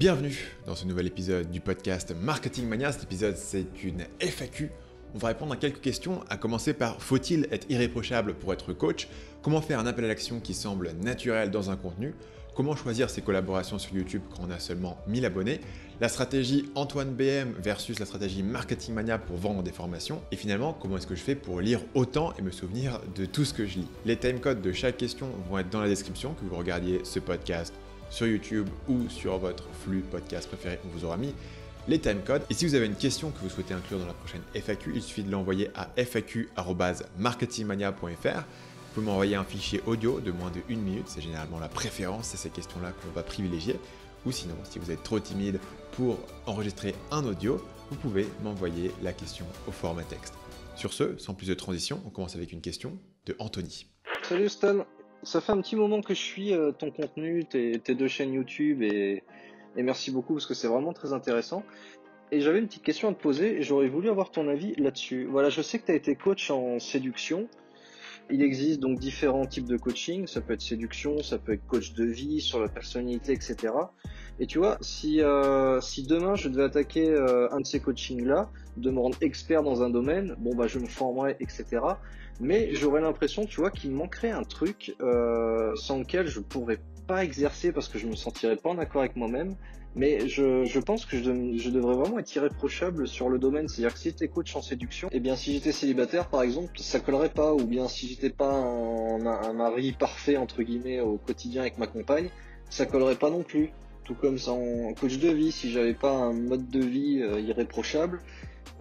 Bienvenue dans ce nouvel épisode du podcast Marketing Mania. Cet épisode, c'est une FAQ. On va répondre à quelques questions, à commencer par faut-il être irréprochable pour être coach Comment faire un appel à l'action qui semble naturel dans un contenu Comment choisir ses collaborations sur YouTube quand on a seulement 1000 abonnés La stratégie Antoine BM versus la stratégie Marketing Mania pour vendre des formations Et finalement, comment est-ce que je fais pour lire autant et me souvenir de tout ce que je lis Les timecodes de chaque question vont être dans la description, que vous regardiez ce podcast sur YouTube ou sur votre flux podcast préféré on vous aura mis les timecodes. Et si vous avez une question que vous souhaitez inclure dans la prochaine FAQ, il suffit de l'envoyer à faq.marketingmania.fr. Vous pouvez m'envoyer un fichier audio de moins de minute, c'est généralement la préférence, c'est ces questions-là qu'on va privilégier. Ou sinon, si vous êtes trop timide pour enregistrer un audio, vous pouvez m'envoyer la question au format texte. Sur ce, sans plus de transition, on commence avec une question de Anthony. Salut Stan, ça fait un petit moment que je suis euh, ton contenu, tes, deux chaînes YouTube et, merci beaucoup parce que c'est vraiment très intéressant. Et j'avais une petite question à te poser et j'aurais voulu avoir ton avis là-dessus. Voilà, je sais que tu as été coach en séduction. Il existe donc différents types de coaching. Ça peut être séduction, ça peut être coach de vie, sur la personnalité, etc. Et tu vois, euh, si, demain je devais attaquer euh, un de ces coachings-là, de me rendre expert dans un domaine, bon bah je me formerai, etc mais j'aurais l'impression, tu vois, qu'il manquerait un truc euh, sans lequel je ne pourrais pas exercer parce que je me sentirais pas en accord avec moi-même. Mais je, pense que je, devrais vraiment être irréprochable sur le domaine. C'est-à-dire que si j'étais coach en séduction, et eh bien si j'étais célibataire par exemple, ça collerait pas. Ou bien si j'étais pas un, mari parfait entre guillemets au quotidien avec ma compagne, ça collerait pas non plus. Tout comme ça en coach de vie, si j'avais pas un mode de vie euh, irréprochable,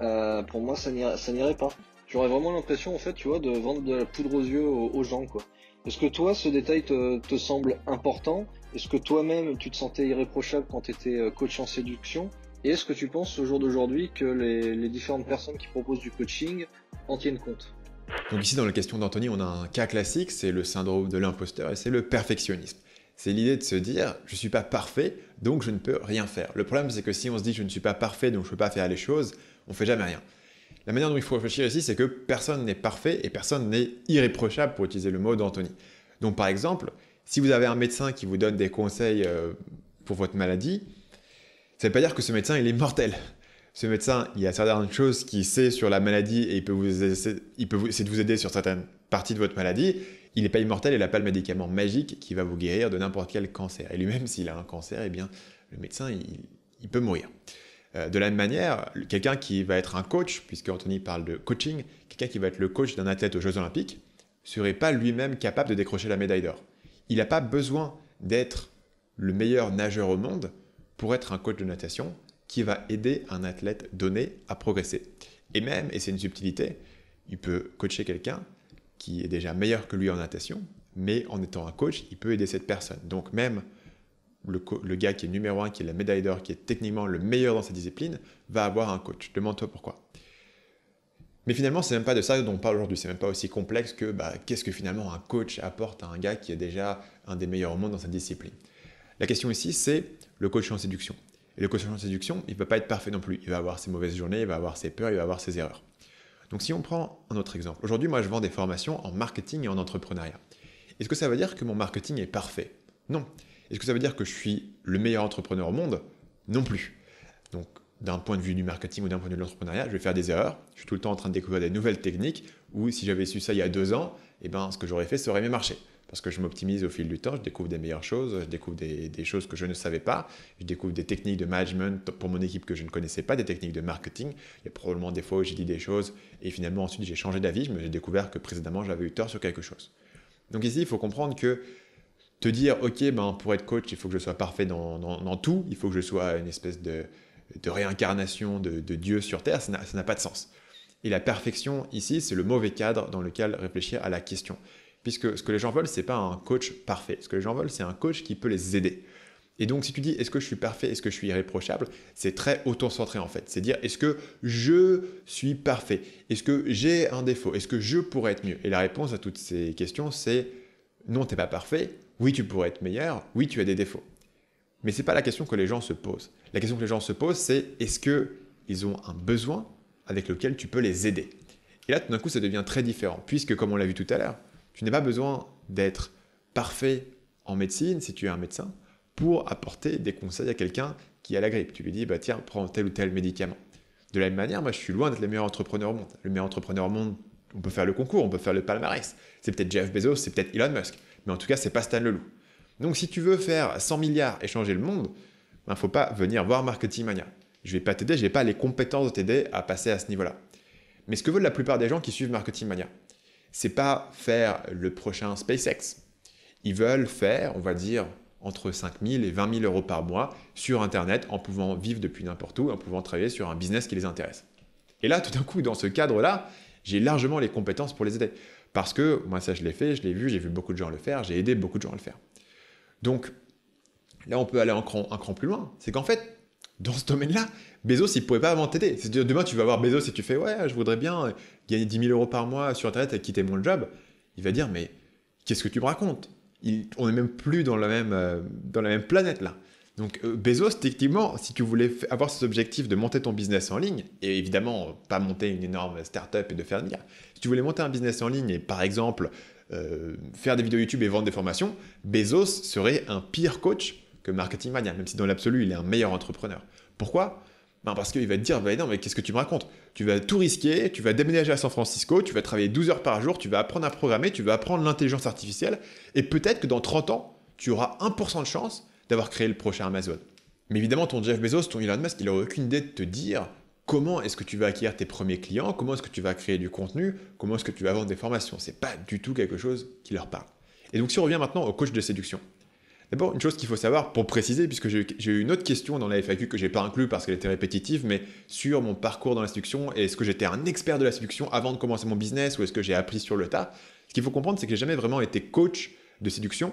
euh, pour moi ça n'irait pas. J'aurais vraiment l'impression, en fait, tu vois, de vendre de la poudre aux yeux aux, gens, quoi. Est-ce que toi, ce détail te, semble important Est-ce que toi-même, tu te sentais irréprochable quand tu étais euh, coach en séduction Et est-ce que tu penses, au jour d'aujourd'hui, que les, différentes personnes qui proposent du coaching en tiennent compte donc ici, dans la question d'Anthony, on a un cas classique, c'est le syndrome de l'imposteur et c'est le perfectionnisme. C'est l'idée de se dire, je ne suis pas parfait, donc je ne peux rien faire. Le problème, c'est que si on se dit, je ne suis pas parfait, donc je ne peux pas faire les choses, on fait jamais rien. La manière dont il faut réfléchir ici, c'est que personne n'est parfait et personne n'est irréprochable, pour utiliser le mot d'Anthony. Donc par exemple, si vous avez un médecin qui vous donne des conseils euh, pour votre maladie, ça ne veut pas dire que ce médecin, il est mortel. Ce médecin, il y a certaines choses qu'il sait sur la maladie et il peut, vous essayer, de vous aider sur certaines parties de votre maladie. Il n'est pas immortel, il n'a pas le médicament magique qui va vous guérir de n'importe quel cancer. Et lui-même, s'il a un cancer, eh bien, le médecin, il peut mourir. Euh, de la même manière, quelqu'un qui va être un coach, puisque Anthony parle de coaching, quelqu'un qui va être le coach d'un athlète aux Jeux Olympiques, serait pas lui-même capable de décrocher la médaille d'or. Il n'a pas besoin d'être le meilleur nageur au monde pour être un coach de natation qui va aider un athlète donné à progresser. Et même, et c'est une subtilité, il peut coacher quelqu'un qui est déjà meilleur que lui en natation, mais en étant un coach, il peut aider cette personne. Donc même le, gars qui est numéro un, qui est la médaille d'or, qui est techniquement le meilleur dans sa discipline, va avoir un coach. Demande-toi pourquoi. Mais finalement, c'est même pas de ça dont on parle aujourd'hui. C'est même pas aussi complexe que bah, qu'est-ce que finalement un coach apporte à un gars qui est déjà un des meilleurs au monde dans sa discipline. La question ici, c'est le coach en séduction. Et le coach en séduction, il ne va pas être parfait non plus. Il va avoir ses mauvaises journées, il va avoir ses peurs, il va avoir ses erreurs. Donc si on prend un autre exemple, aujourd'hui moi je vends des formations en marketing et en entrepreneuriat. Est-ce que ça veut dire que mon marketing est parfait Non. Est-ce que ça veut dire que je suis le meilleur entrepreneur au monde Non plus. Donc, d'un point de vue du marketing ou d'un point de vue de l'entrepreneuriat, je vais faire des erreurs. Je suis tout le temps en train de découvrir des nouvelles techniques où si j'avais su ça il y a deux ans, eh ben, ce que j'aurais fait, ça aurait mieux marché. Parce que je m'optimise au fil du temps, je découvre des meilleures choses, je découvre des, choses que je ne savais pas, je découvre des techniques de management pour mon équipe que je ne connaissais pas, des techniques de marketing. Il y a probablement des fois où j'ai dit des choses et finalement ensuite j'ai changé d'avis, Mais j'ai découvert que précédemment j'avais eu tort sur quelque chose. Donc ici, il faut comprendre que te dire, ok, ben, pour être coach, il faut que je sois parfait dans, dans, tout, il faut que je sois une espèce de, de réincarnation de, de, Dieu sur Terre, ça n'a pas de sens. Et la perfection, ici, c'est le mauvais cadre dans lequel réfléchir à la question. Puisque ce que les gens veulent, c'est pas un coach parfait. Ce que les gens veulent, c'est un coach qui peut les aider. Et donc, si tu dis est-ce que je suis parfait, est-ce que je suis irréprochable, c'est très auto-centré en fait. C'est dire est-ce que je suis parfait Est-ce que j'ai un défaut Est-ce que je pourrais être mieux Et la réponse à toutes ces questions, c'est non, tu n'es pas parfait, oui, tu pourrais être meilleur. Oui, tu as des défauts. Mais ce n'est pas la question que les gens se posent. La question que les gens se posent, c'est est-ce qu'ils ont un besoin avec lequel tu peux les aider Et là, tout d'un coup, ça devient très différent, puisque, comme on l'a vu tout à l'heure, tu n'as pas besoin d'être parfait en médecine, si tu es un médecin, pour apporter des conseils à quelqu'un qui a la grippe. Tu lui dis, bah, tiens, prends tel ou tel médicament. De la même manière, moi, je suis loin d'être le meilleur entrepreneur au monde. Le meilleur entrepreneur au monde, on peut faire le concours, on peut faire le palmarès. C'est peut-être Jeff Bezos, c'est peut-être Elon Musk mais en tout cas, c'est pas Stan Leloup. Donc, si tu veux faire 100 milliards et changer le monde, il ben, ne faut pas venir voir Marketing Mania. Je vais pas t'aider, je n'ai pas les compétences de t'aider à passer à ce niveau-là. Mais ce que veulent la plupart des gens qui suivent Marketing Mania, c'est pas faire le prochain SpaceX. Ils veulent faire, on va dire, entre 5 000 et 20 000 euros par mois sur Internet en pouvant vivre depuis n'importe où, en pouvant travailler sur un business qui les intéresse. Et là, tout d'un coup, dans ce cadre-là, j'ai largement les compétences pour les aider. Parce que moi, ça, je l'ai fait, je l'ai vu, j'ai vu beaucoup de gens le faire, j'ai aidé beaucoup de gens à le faire. Donc, là, on peut aller un cran, plus loin. C'est qu'en fait, dans ce domaine-là, Bezos, il ne pouvait pas avant t'aider. cest dire demain, tu vas voir Bezos et tu fais Ouais, je voudrais bien euh, gagner 10 000 euros par mois sur Internet et quitter mon job. Il va dire Mais qu'est-ce que tu me racontes On n'est même plus dans la même euh, planète là. Donc euh, Bezos, techniquement, si tu voulais avoir cet objectif de monter ton business en ligne, et évidemment pas monter une énorme startup et de faire bien, si tu voulais monter un business en ligne et par exemple euh, faire des vidéos YouTube et vendre des formations, Bezos serait un pire coach que Marketing Mania, même si dans l'absolu il est un meilleur entrepreneur. Pourquoi ben, parce qu'il va te dire, bah, non, mais qu'est-ce que tu me racontes Tu vas tout risquer, tu vas déménager à San Francisco, tu vas travailler 12 heures par jour, tu vas apprendre à programmer, tu vas apprendre l'intelligence artificielle, et peut-être que dans 30 ans, tu auras 1% de chance d'avoir créé le prochain Amazon. Mais évidemment, ton Jeff Bezos, ton Elon Musk, il n'a aucune idée de te dire comment est-ce que tu vas acquérir tes premiers clients, comment est-ce que tu vas créer du contenu, comment est-ce que tu vas vendre des formations. C'est pas du tout quelque chose qui leur parle. Et donc si on revient maintenant au coach de séduction. D'abord, une chose qu'il faut savoir pour préciser, puisque j'ai eu une autre question dans la FAQ que je n'ai pas inclue parce qu'elle était répétitive, mais sur mon parcours dans la séduction, est-ce que j'étais un expert de la séduction avant de commencer mon business ou est-ce que j'ai appris sur le tas Ce qu'il faut comprendre, c'est que j'ai jamais vraiment été coach de séduction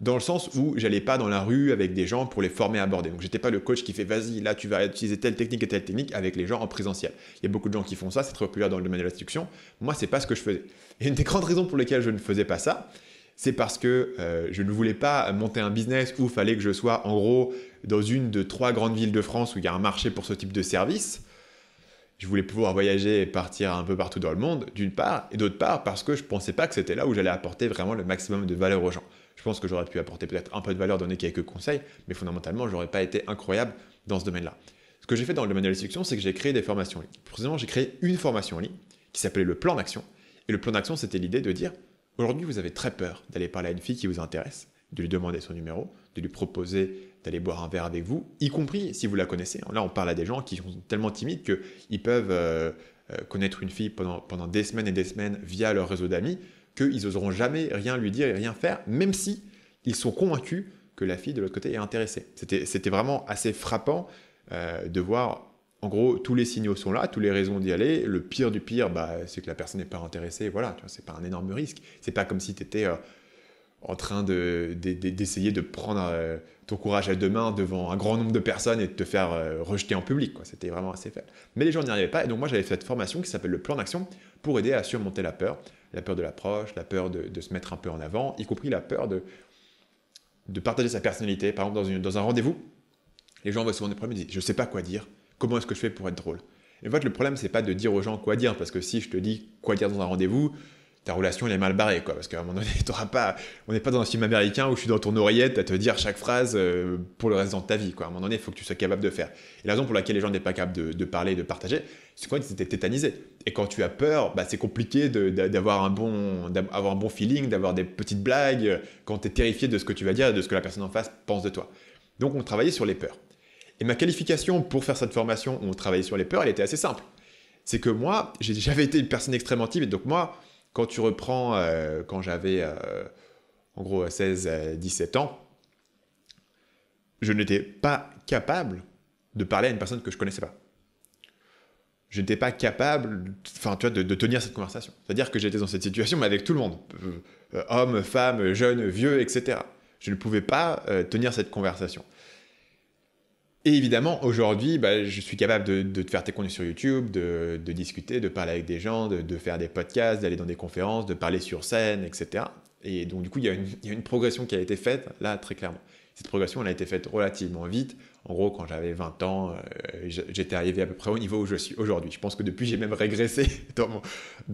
dans le sens où j'allais pas dans la rue avec des gens pour les former à aborder. Donc j'étais pas le coach qui fait vas-y, là tu vas utiliser telle technique et telle technique avec les gens en présentiel. Il y a beaucoup de gens qui font ça, c'est très populaire dans le domaine de l'instruction. Moi, c'est pas ce que je faisais. Et une des grandes raisons pour lesquelles je ne faisais pas ça, c'est parce que euh, je ne voulais pas monter un business où il fallait que je sois en gros dans une de trois grandes villes de France où il y a un marché pour ce type de service. Je voulais pouvoir voyager et partir un peu partout dans le monde, d'une part, et d'autre part parce que je pensais pas que c'était là où j'allais apporter vraiment le maximum de valeur aux gens. Je pense que j'aurais pu apporter peut-être un peu de valeur, donner quelques conseils, mais fondamentalement, j'aurais pas été incroyable dans ce domaine-là. Ce que j'ai fait dans le domaine de la c'est que j'ai créé des formations en ligne. Précisément, j'ai créé une formation en ligne qui s'appelait le plan d'action. Et le plan d'action, c'était l'idée de dire aujourd'hui, vous avez très peur d'aller parler à une fille qui vous intéresse, de lui demander son numéro, de lui proposer d'aller boire un verre avec vous, y compris si vous la connaissez. Là, on parle à des gens qui sont tellement timides qu'ils peuvent euh, euh, connaître une fille pendant des semaines et des semaines via leur réseau d'amis qu'ils n'oseront jamais rien lui dire et rien faire, même si ils sont convaincus que la fille de l'autre côté est intéressée. C'était vraiment assez frappant euh, de voir, en gros, tous les signaux sont là, toutes les raisons d'y aller. Le pire du pire, bah, c'est que la personne n'est pas intéressée. Voilà, n'est pas un énorme risque. Ce n'est pas comme si tu étais euh, en train d'essayer de, prendre euh, ton courage à deux mains devant un grand nombre de personnes et de te faire rejeter en public. C'était vraiment assez faible. Mais les gens n'y arrivaient pas. Et donc, moi, j'avais fait cette formation qui s'appelle le plan d'action pour aider à surmonter la peur la peur de l'approche, la peur de, se mettre un peu en avant, y compris la peur de, de partager sa personnalité. Par exemple, dans, une, dans un rendez-vous, les gens vont souvent des problèmes et disent Je sais pas quoi dire, comment est-ce que je fais pour être drôle Et en fait, le problème, c'est pas de dire aux gens quoi dire, parce que si je te dis quoi dire dans un rendez-vous, ta relation elle est mal barrée parce qu'à un moment donné pas on n'est pas dans un film américain où je suis dans ton oreillette à te dire chaque phrase euh, pour le reste de ta vie quoi à un moment donné il faut que tu sois capable de faire et la raison pour laquelle les gens n'étaient pas capables de, parler et de partager c'est quand ils étaient tétanisés et quand tu as peur bah, c'est compliqué d'avoir un bon d'avoir un bon feeling d'avoir des petites blagues euh, quand tu es terrifié de ce que tu vas dire et de ce que la personne en face pense de toi donc on travaillait sur les peurs et ma qualification pour faire cette formation où on travaillait sur les peurs elle était assez simple c'est que moi j'ai j'avais été une personne extrêmement timide donc moi quand tu reprends, euh, quand j'avais euh, en gros 16-17 euh, ans, je n'étais pas capable de parler à une personne que je connaissais pas. Je n'étais pas capable, de, tenir cette conversation. C'est-à-dire que j'étais dans cette situation, mais avec tout le monde, hommes, femmes, jeunes, vieux, etc. Je ne pouvais pas tenir cette conversation. Et évidemment, aujourd'hui, bah, je suis capable de, te faire tes contenus sur YouTube, de, discuter, de parler avec des gens, de, faire des podcasts, d'aller dans des conférences, de parler sur scène, etc. Et donc, du coup, il y, a une, progression qui a été faite, là, très clairement. Cette progression, elle a été faite relativement vite. En gros, quand j'avais 20 ans, euh, j'étais arrivé à peu près au niveau où je suis aujourd'hui. Je pense que depuis, j'ai même régressé dans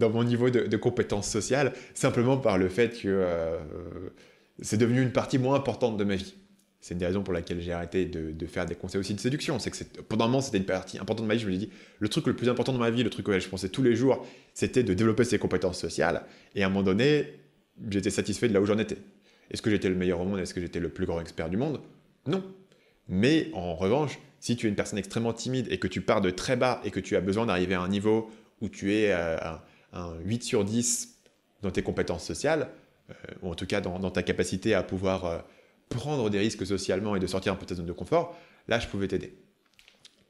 mon, niveau de, compétences sociales, simplement par le fait que euh, c'est devenu une partie moins importante de ma vie c'est une des raisons pour laquelle j'ai arrêté de, faire des conseils aussi de séduction. C'est que pendant un moment, c'était une partie importante de ma vie. Je me suis dit, le truc le plus important de ma vie, le truc auquel je pensais tous les jours, c'était de développer ses compétences sociales. Et à un moment donné, j'étais satisfait de là où j'en étais. Est-ce que j'étais le meilleur au monde Est-ce que j'étais le plus grand expert du monde Non. Mais en revanche, si tu es une personne extrêmement timide et que tu pars de très bas et que tu as besoin d'arriver à un niveau où tu es euh, un 8 sur 10 dans tes compétences sociales, euh, ou en tout cas dans ta capacité à pouvoir euh, prendre des risques socialement et de sortir un peu de ta zone de confort, là, je pouvais t'aider.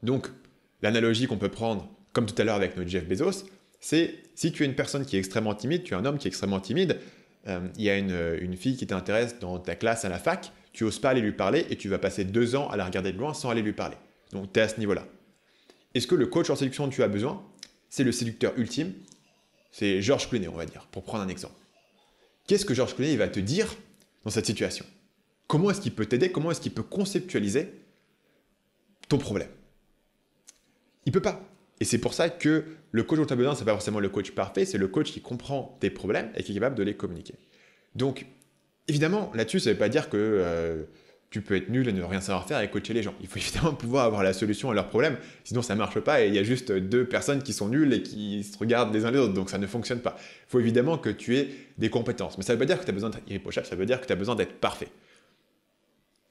Donc, l'analogie qu'on peut prendre, comme tout à l'heure avec notre Jeff Bezos, c'est si tu es une personne qui est extrêmement timide, tu es un homme qui est extrêmement timide, euh, il y a euh, une, fille qui t'intéresse dans ta classe à la fac, tu oses pas aller lui parler et tu vas passer deux ans à la regarder de loin sans aller lui parler. Donc, tu es à ce niveau-là. Est-ce que le coach en séduction dont tu as besoin, c'est le séducteur ultime C'est Georges Clooney, on va dire, pour prendre un exemple. Qu'est-ce que Georges Clooney va te dire dans cette situation Comment est-ce qu'il peut t'aider Comment est-ce qu'il peut conceptualiser ton problème Il peut pas. Et c'est pour ça que le coach dont tu as besoin, n'est pas forcément le coach parfait, c'est le coach qui comprend tes problèmes et qui est capable de les communiquer. Donc, évidemment, là-dessus, ça ne veut pas dire que euh, tu peux être nul et ne rien savoir faire et coacher les gens. Il faut évidemment pouvoir avoir la solution à leurs problèmes, sinon ça ne marche pas et il y a juste deux personnes qui sont nulles et qui se regardent les uns les autres, donc ça ne fonctionne pas. Il faut évidemment que tu aies des compétences, mais ça ne veut pas dire que tu as besoin d'être irréprochable, ça veut dire que tu as besoin d'être parfait.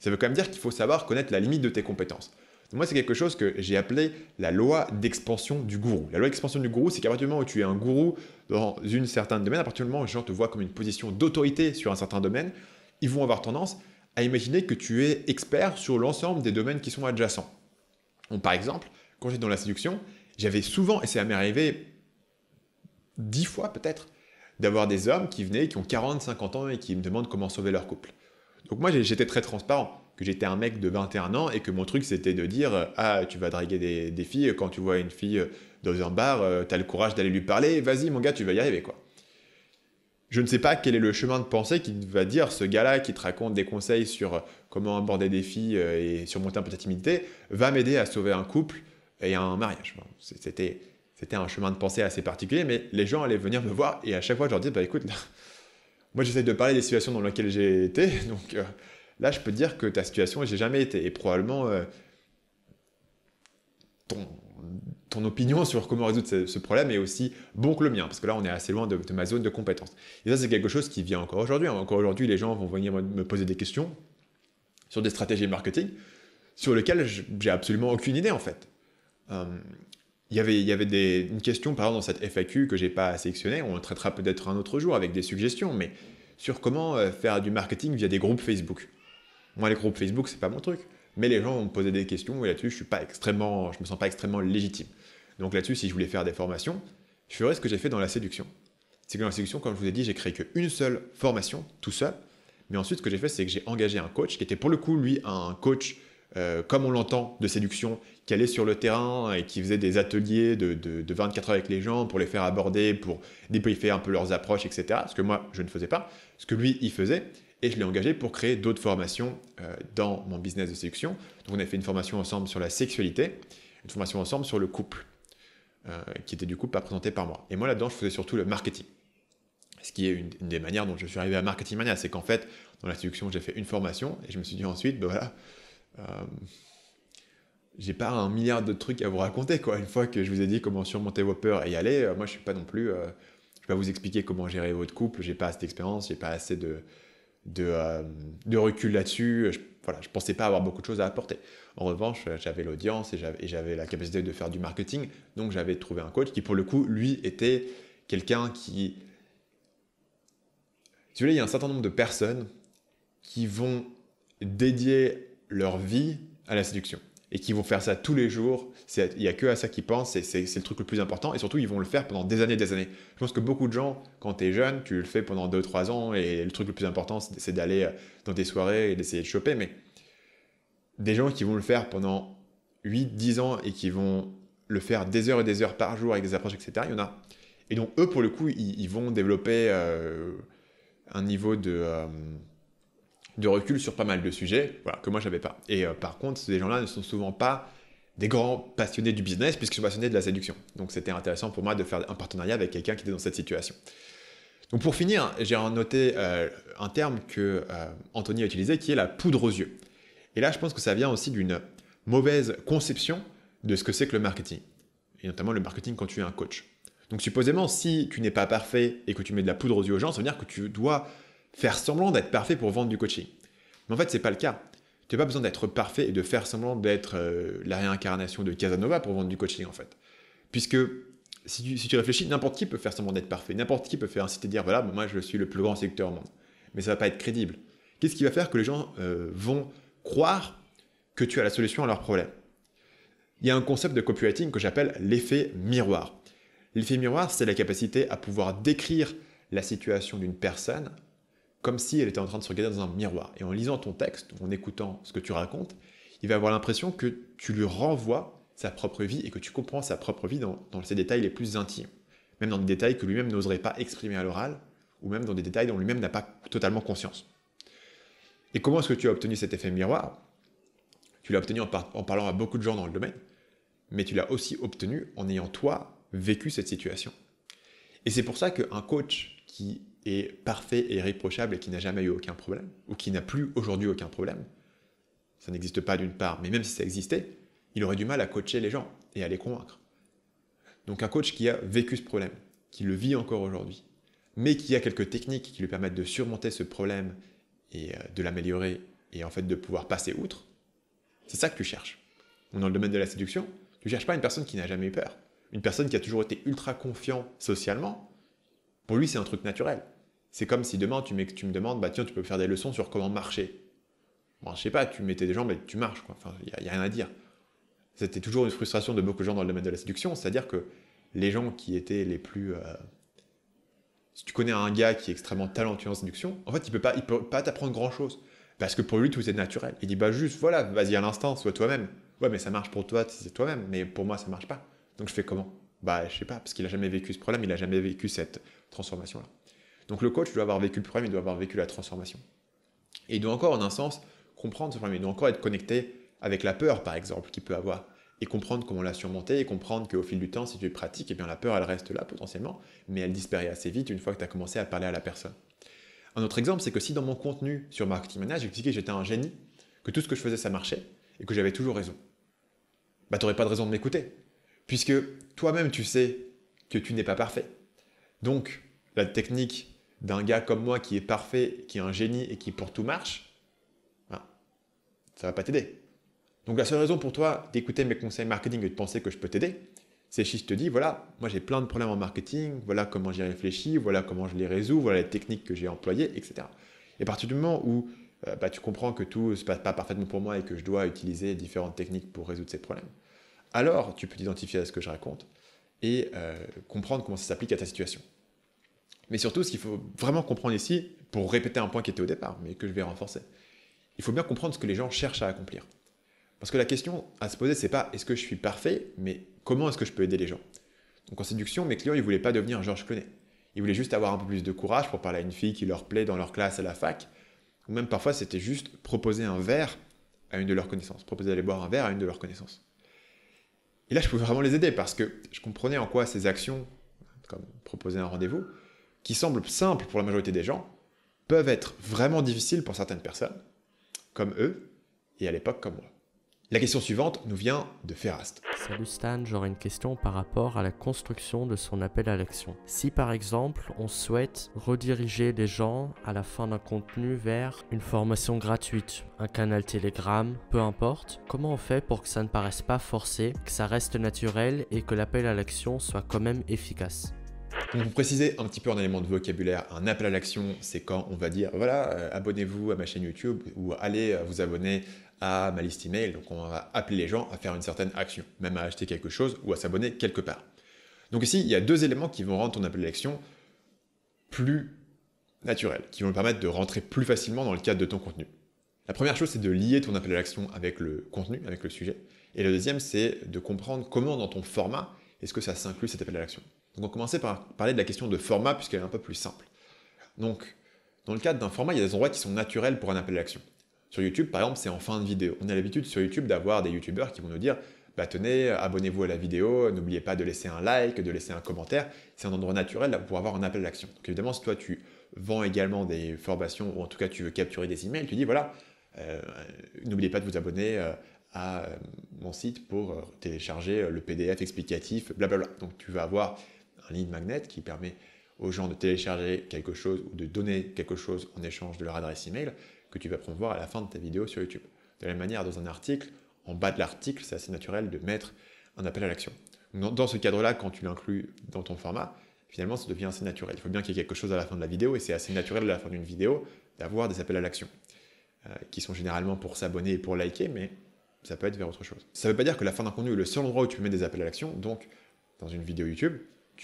Ça veut quand même dire qu'il faut savoir connaître la limite de tes compétences. Moi, c'est quelque chose que j'ai appelé la loi d'expansion du gourou. La loi d'expansion du gourou, c'est qu'à partir du moment où tu es un gourou dans une certaine domaine, à partir du moment où les gens te voient comme une position d'autorité sur un certain domaine, ils vont avoir tendance à imaginer que tu es expert sur l'ensemble des domaines qui sont adjacents. par exemple, quand j'étais dans la séduction, j'avais souvent, et ça m'est arrivé dix fois peut-être, d'avoir des hommes qui venaient, qui ont 40, 50 ans et qui me demandent comment sauver leur couple. Donc moi, j'étais très transparent, que j'étais un mec de 21 ans et que mon truc, c'était de dire euh, Ah, tu vas draguer des, filles, quand tu vois une fille euh, dans un bar, euh, t'as le courage d'aller lui parler, vas-y, mon gars, tu vas y arriver, quoi. Je ne sais pas quel est le chemin de pensée qui va dire ce gars-là qui te raconte des conseils sur comment aborder des filles et surmonter un peu ta timidité, va m'aider à sauver un couple et un mariage. C'était, c'était un chemin de pensée assez particulier, mais les gens allaient venir me voir et à chaque fois, je leur disais, bah écoute, moi, j'essaie de parler des situations dans lesquelles j'ai été. Donc euh, là, je peux dire que ta situation, j'ai jamais été. Et probablement, euh, ton, opinion sur comment résoudre ce, problème est aussi bon que le mien. Parce que là, on est assez loin de, ma zone de compétence. Et ça, c'est quelque chose qui vient encore aujourd'hui. Hein. Encore aujourd'hui, les gens vont venir me poser des questions sur des stratégies de marketing sur lesquelles j'ai absolument aucune idée, en fait. Euh, il y avait, une question, par exemple, dans cette FAQ que j'ai pas sélectionnée, on le traitera peut-être un autre jour avec des suggestions, mais sur comment euh, faire du marketing via des groupes Facebook. Moi, les groupes Facebook, c'est pas mon truc. Mais les gens ont posé des questions et là-dessus, je suis pas extrêmement, je me sens pas extrêmement légitime. Donc là-dessus, si je voulais faire des formations, je ferais ce que j'ai fait dans la séduction. C'est que dans la séduction, comme je vous ai dit, j'ai créé qu'une seule formation, tout seul. Mais ensuite, ce que j'ai fait, c'est que j'ai engagé un coach qui était pour le coup, lui, un coach euh, comme on l'entend, de séduction, qui allait sur le terrain et qui faisait des ateliers de, 24 heures avec les gens pour les faire aborder, pour débriefer un peu leurs approches, etc. Ce que moi, je ne faisais pas, ce que lui, il faisait. Et je l'ai engagé pour créer d'autres formations euh, dans mon business de séduction. Donc on a fait une formation ensemble sur la sexualité, une formation ensemble sur le couple, euh, qui était du coup pas présenté par moi. Et moi là-dedans, je faisais surtout le marketing. Ce qui est une, une des manières dont je suis arrivé à Marketing Mania, c'est qu'en fait, dans la séduction, j'ai fait une formation et je me suis dit ensuite, ben voilà, euh, j'ai pas un milliard de trucs à vous raconter quoi. Une fois que je vous ai dit comment surmonter vos peurs et y aller, euh, moi je suis pas non plus, euh, je vais pas vous expliquer comment gérer votre couple. J'ai pas assez d'expérience, j'ai pas assez de de, recul là-dessus. voilà, je pensais pas avoir beaucoup de choses à apporter. En revanche, j'avais l'audience et j'avais la capacité de faire du marketing, donc j'avais trouvé un coach qui pour le coup, lui, était quelqu'un qui, tu vois, il y a un certain nombre de personnes qui vont dédier leur vie à la séduction et qui vont faire ça tous les jours. Il n'y a que à ça qu'ils pensent, c'est le truc le plus important, et surtout ils vont le faire pendant des années et des années. Je pense que beaucoup de gens, quand tu es jeune, tu le fais pendant 2-3 ans, et le truc le plus important, c'est d'aller euh, dans des soirées et d'essayer de choper, mais des gens qui vont le faire pendant 8-10 ans et qui vont le faire des heures et des heures par jour avec des approches, etc., il y en a. Et donc eux, pour le coup, ils, vont développer euh, un niveau de... Euh, de recul sur pas mal de sujets voilà, que moi n'avais pas. Et euh, par contre, ces gens-là ne sont souvent pas des grands passionnés du business puisqu'ils sont passionnés de la séduction. Donc c'était intéressant pour moi de faire un partenariat avec quelqu'un qui était dans cette situation. Donc pour finir, j'ai noté euh, un terme que euh, Anthony a utilisé qui est la poudre aux yeux. Et là, je pense que ça vient aussi d'une mauvaise conception de ce que c'est que le marketing. Et notamment le marketing quand tu es un coach. Donc supposément, si tu n'es pas parfait et que tu mets de la poudre aux yeux aux gens, ça veut dire que tu dois faire semblant d'être parfait pour vendre du coaching. Mais en fait, ce n'est pas le cas. Tu n'as pas besoin d'être parfait et de faire semblant d'être euh, la réincarnation de Casanova pour vendre du coaching, en fait. Puisque si tu, réfléchis, n'importe qui peut faire semblant d'être parfait. N'importe qui peut faire ainsi te dire voilà, moi je suis le plus grand secteur au monde. Mais ça ne va pas être crédible. Qu'est-ce qui va faire que les gens euh, vont croire que tu as la solution à leurs problème Il y a un concept de copywriting que j'appelle l'effet miroir. L'effet miroir, c'est la capacité à pouvoir décrire la situation d'une personne comme si elle était en train de se regarder dans un miroir. Et en lisant ton texte, ou en écoutant ce que tu racontes, il va avoir l'impression que tu lui renvoies sa propre vie et que tu comprends sa propre vie dans, ses détails les plus intimes, même dans des détails que lui-même n'oserait pas exprimer à l'oral, ou même dans des détails dont lui-même n'a pas totalement conscience. Et comment est-ce que tu as obtenu cet effet miroir Tu l'as obtenu en, en parlant à beaucoup de gens dans le domaine, mais tu l'as aussi obtenu en ayant toi vécu cette situation. Et c'est pour ça qu'un coach qui est parfait et irréprochable et qui n'a jamais eu aucun problème, ou qui n'a plus aujourd'hui aucun problème, ça n'existe pas d'une part, mais même si ça existait, il aurait du mal à coacher les gens et à les convaincre. Donc un coach qui a vécu ce problème, qui le vit encore aujourd'hui, mais qui a quelques techniques qui lui permettent de surmonter ce problème et euh, de l'améliorer et en fait de pouvoir passer outre, c'est ça que tu cherches. Dans le domaine de la séduction, tu cherches pas une personne qui n'a jamais eu peur, une personne qui a toujours été ultra confiant socialement. Pour lui, c'est un truc naturel. C'est comme si demain tu, me demandes, bah tiens, tu peux faire des leçons sur comment marcher. Je je sais pas, tu mettais des jambes et tu marches, il n'y a, rien à dire. C'était toujours une frustration de beaucoup de gens dans le domaine de la séduction, c'est-à-dire que les gens qui étaient les plus. Euh, si tu connais un gars qui est extrêmement talentueux en séduction, en fait, il peut pas, peut pas t'apprendre grand-chose. Parce que pour lui, tout est naturel. Il dit, bah juste, voilà, vas-y à l'instant, sois toi-même. Ouais, mais ça marche pour toi, c'est toi-même, mais pour moi, ça ne marche pas. Donc je fais comment Bah, je sais pas, parce qu'il n'a jamais vécu ce problème, il n'a jamais vécu cette transformation-là. Donc le coach doit avoir vécu le problème, il doit avoir vécu la transformation. Et il doit encore, en un sens, comprendre ce problème, il doit encore être connecté avec la peur, par exemple, qu'il peut avoir, et comprendre comment la surmonter, et comprendre qu'au fil du temps, si tu pratiques, et eh bien la peur, elle reste là potentiellement, mais elle disparaît assez vite une fois que tu as commencé à parler à la personne. Un autre exemple, c'est que si dans mon contenu sur Marketing Manager, j'expliquais que j'étais un génie, que tout ce que je faisais, ça marchait, et que j'avais toujours raison, bah n'aurais pas de raison de m'écouter, puisque toi-même, tu sais que tu n'es pas parfait. Donc, la technique d'un gars comme moi qui est parfait, qui est un génie et qui pour tout marche, ça ben, ça va pas t'aider. Donc la seule raison pour toi d'écouter mes conseils marketing et de penser que je peux t'aider, c'est si je te dis, voilà, moi j'ai plein de problèmes en marketing, voilà comment j'y réfléchis, voilà comment je les résous, voilà les techniques que j'ai employées, etc. Et à partir du moment où euh, bah, tu comprends que tout ne se passe pas parfaitement pour moi et que je dois utiliser différentes techniques pour résoudre ces problèmes, alors tu peux t'identifier à ce que je raconte et euh, comprendre comment ça s'applique à ta situation. Mais surtout, ce qu'il faut vraiment comprendre ici, pour répéter un point qui était au départ, mais que je vais renforcer, il faut bien comprendre ce que les gens cherchent à accomplir. Parce que la question à se poser, c'est pas est-ce que je suis parfait, mais comment est-ce que je peux aider les gens Donc en séduction, mes clients, ils voulaient pas devenir Georges Clooney. Ils voulaient juste avoir un peu plus de courage pour parler à une fille qui leur plaît dans leur classe à la fac. Ou même parfois, c'était juste proposer un verre à une de leurs connaissances, proposer d'aller boire un verre à une de leurs connaissances. Et là, je pouvais vraiment les aider parce que je comprenais en quoi ces actions, comme proposer un rendez-vous, qui semblent simples pour la majorité des gens, peuvent être vraiment difficiles pour certaines personnes, comme eux, et à l'époque comme moi. La question suivante nous vient de Ferrast. Salut Stan, j'aurais une question par rapport à la construction de son appel à l'action. Si par exemple on souhaite rediriger des gens à la fin d'un contenu vers une formation gratuite, un canal Telegram, peu importe, comment on fait pour que ça ne paraisse pas forcé, que ça reste naturel et que l'appel à l'action soit quand même efficace pour préciser un petit peu un élément de vocabulaire, un appel à l'action, c'est quand on va dire voilà, euh, abonnez-vous à ma chaîne YouTube ou allez euh, vous abonner à ma liste email. Donc on va appeler les gens à faire une certaine action, même à acheter quelque chose ou à s'abonner quelque part. Donc ici, il y a deux éléments qui vont rendre ton appel à l'action plus naturel, qui vont permettre de rentrer plus facilement dans le cadre de ton contenu. La première chose, c'est de lier ton appel à l'action avec le contenu, avec le sujet. Et la deuxième, c'est de comprendre comment dans ton format est-ce que ça s'inclut cet appel à l'action. Donc on va commencer par parler de la question de format puisqu'elle est un peu plus simple. Donc, dans le cadre d'un format, il y a des endroits qui sont naturels pour un appel à l'action. Sur YouTube, par exemple, c'est en fin de vidéo. On a l'habitude sur YouTube d'avoir des YouTubeurs qui vont nous dire bah tenez, abonnez-vous à la vidéo, n'oubliez pas de laisser un like, de laisser un commentaire. C'est un endroit naturel pour avoir un appel à l'action. Donc évidemment, si toi tu vends également des formations ou en tout cas tu veux capturer des emails, tu dis voilà, euh, n'oubliez pas de vous abonner euh, à euh, mon site pour télécharger le PDF explicatif, blablabla. Donc tu vas avoir un lead magnet qui permet aux gens de télécharger quelque chose ou de donner quelque chose en échange de leur adresse email que tu vas promouvoir à la fin de ta vidéo sur YouTube. De la même manière, dans un article, en bas de l'article, c'est assez naturel de mettre un appel à l'action. Dans, ce cadre-là, quand tu l'inclus dans ton format, finalement, ça devient assez naturel. Il faut bien qu'il y ait quelque chose à la fin de la vidéo et c'est assez naturel à la fin d'une vidéo d'avoir des appels à l'action euh, qui sont généralement pour s'abonner et pour liker, mais ça peut être vers autre chose. Ça ne veut pas dire que la fin d'un contenu est le seul endroit où tu mets des appels à l'action. Donc, dans une vidéo YouTube,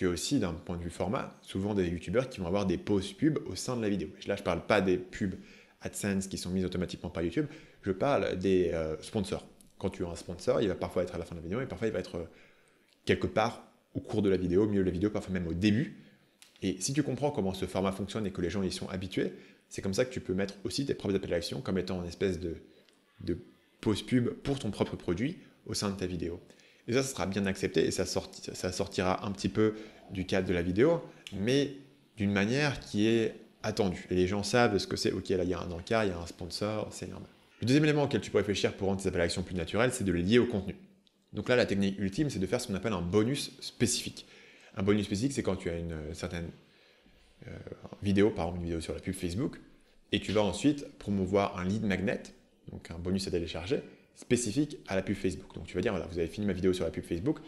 aussi d'un point de vue format, souvent des youtubeurs qui vont avoir des pauses pubs au sein de la vidéo. Là, je ne parle pas des pubs AdSense qui sont mises automatiquement par YouTube, je parle des euh, sponsors. Quand tu as un sponsor, il va parfois être à la fin de la vidéo et parfois il va être euh, quelque part au cours de la vidéo, au milieu de la vidéo, parfois même au début. Et si tu comprends comment ce format fonctionne et que les gens y sont habitués, c'est comme ça que tu peux mettre aussi tes propres appels à l'action comme étant une espèce de, de pause pub pour ton propre produit au sein de ta vidéo. Et ça, ça sera bien accepté et ça, sortira un petit peu du cadre de la vidéo, mais d'une manière qui est attendue. Et les gens savent ce que c'est. Ok, là, il y a un encart, il y a un sponsor, c'est normal. Le deuxième élément auquel tu peux réfléchir pour rendre tes appels plus naturels, c'est de les lier au contenu. Donc là, la technique ultime, c'est de faire ce qu'on appelle un bonus spécifique. Un bonus spécifique, c'est quand tu as une certaine euh, vidéo, par exemple une vidéo sur la pub Facebook, et tu vas ensuite promouvoir un lead magnet, donc un bonus à télécharger, spécifique à la pub Facebook. Donc tu vas dire, voilà, vous avez fini ma vidéo sur la pub Facebook,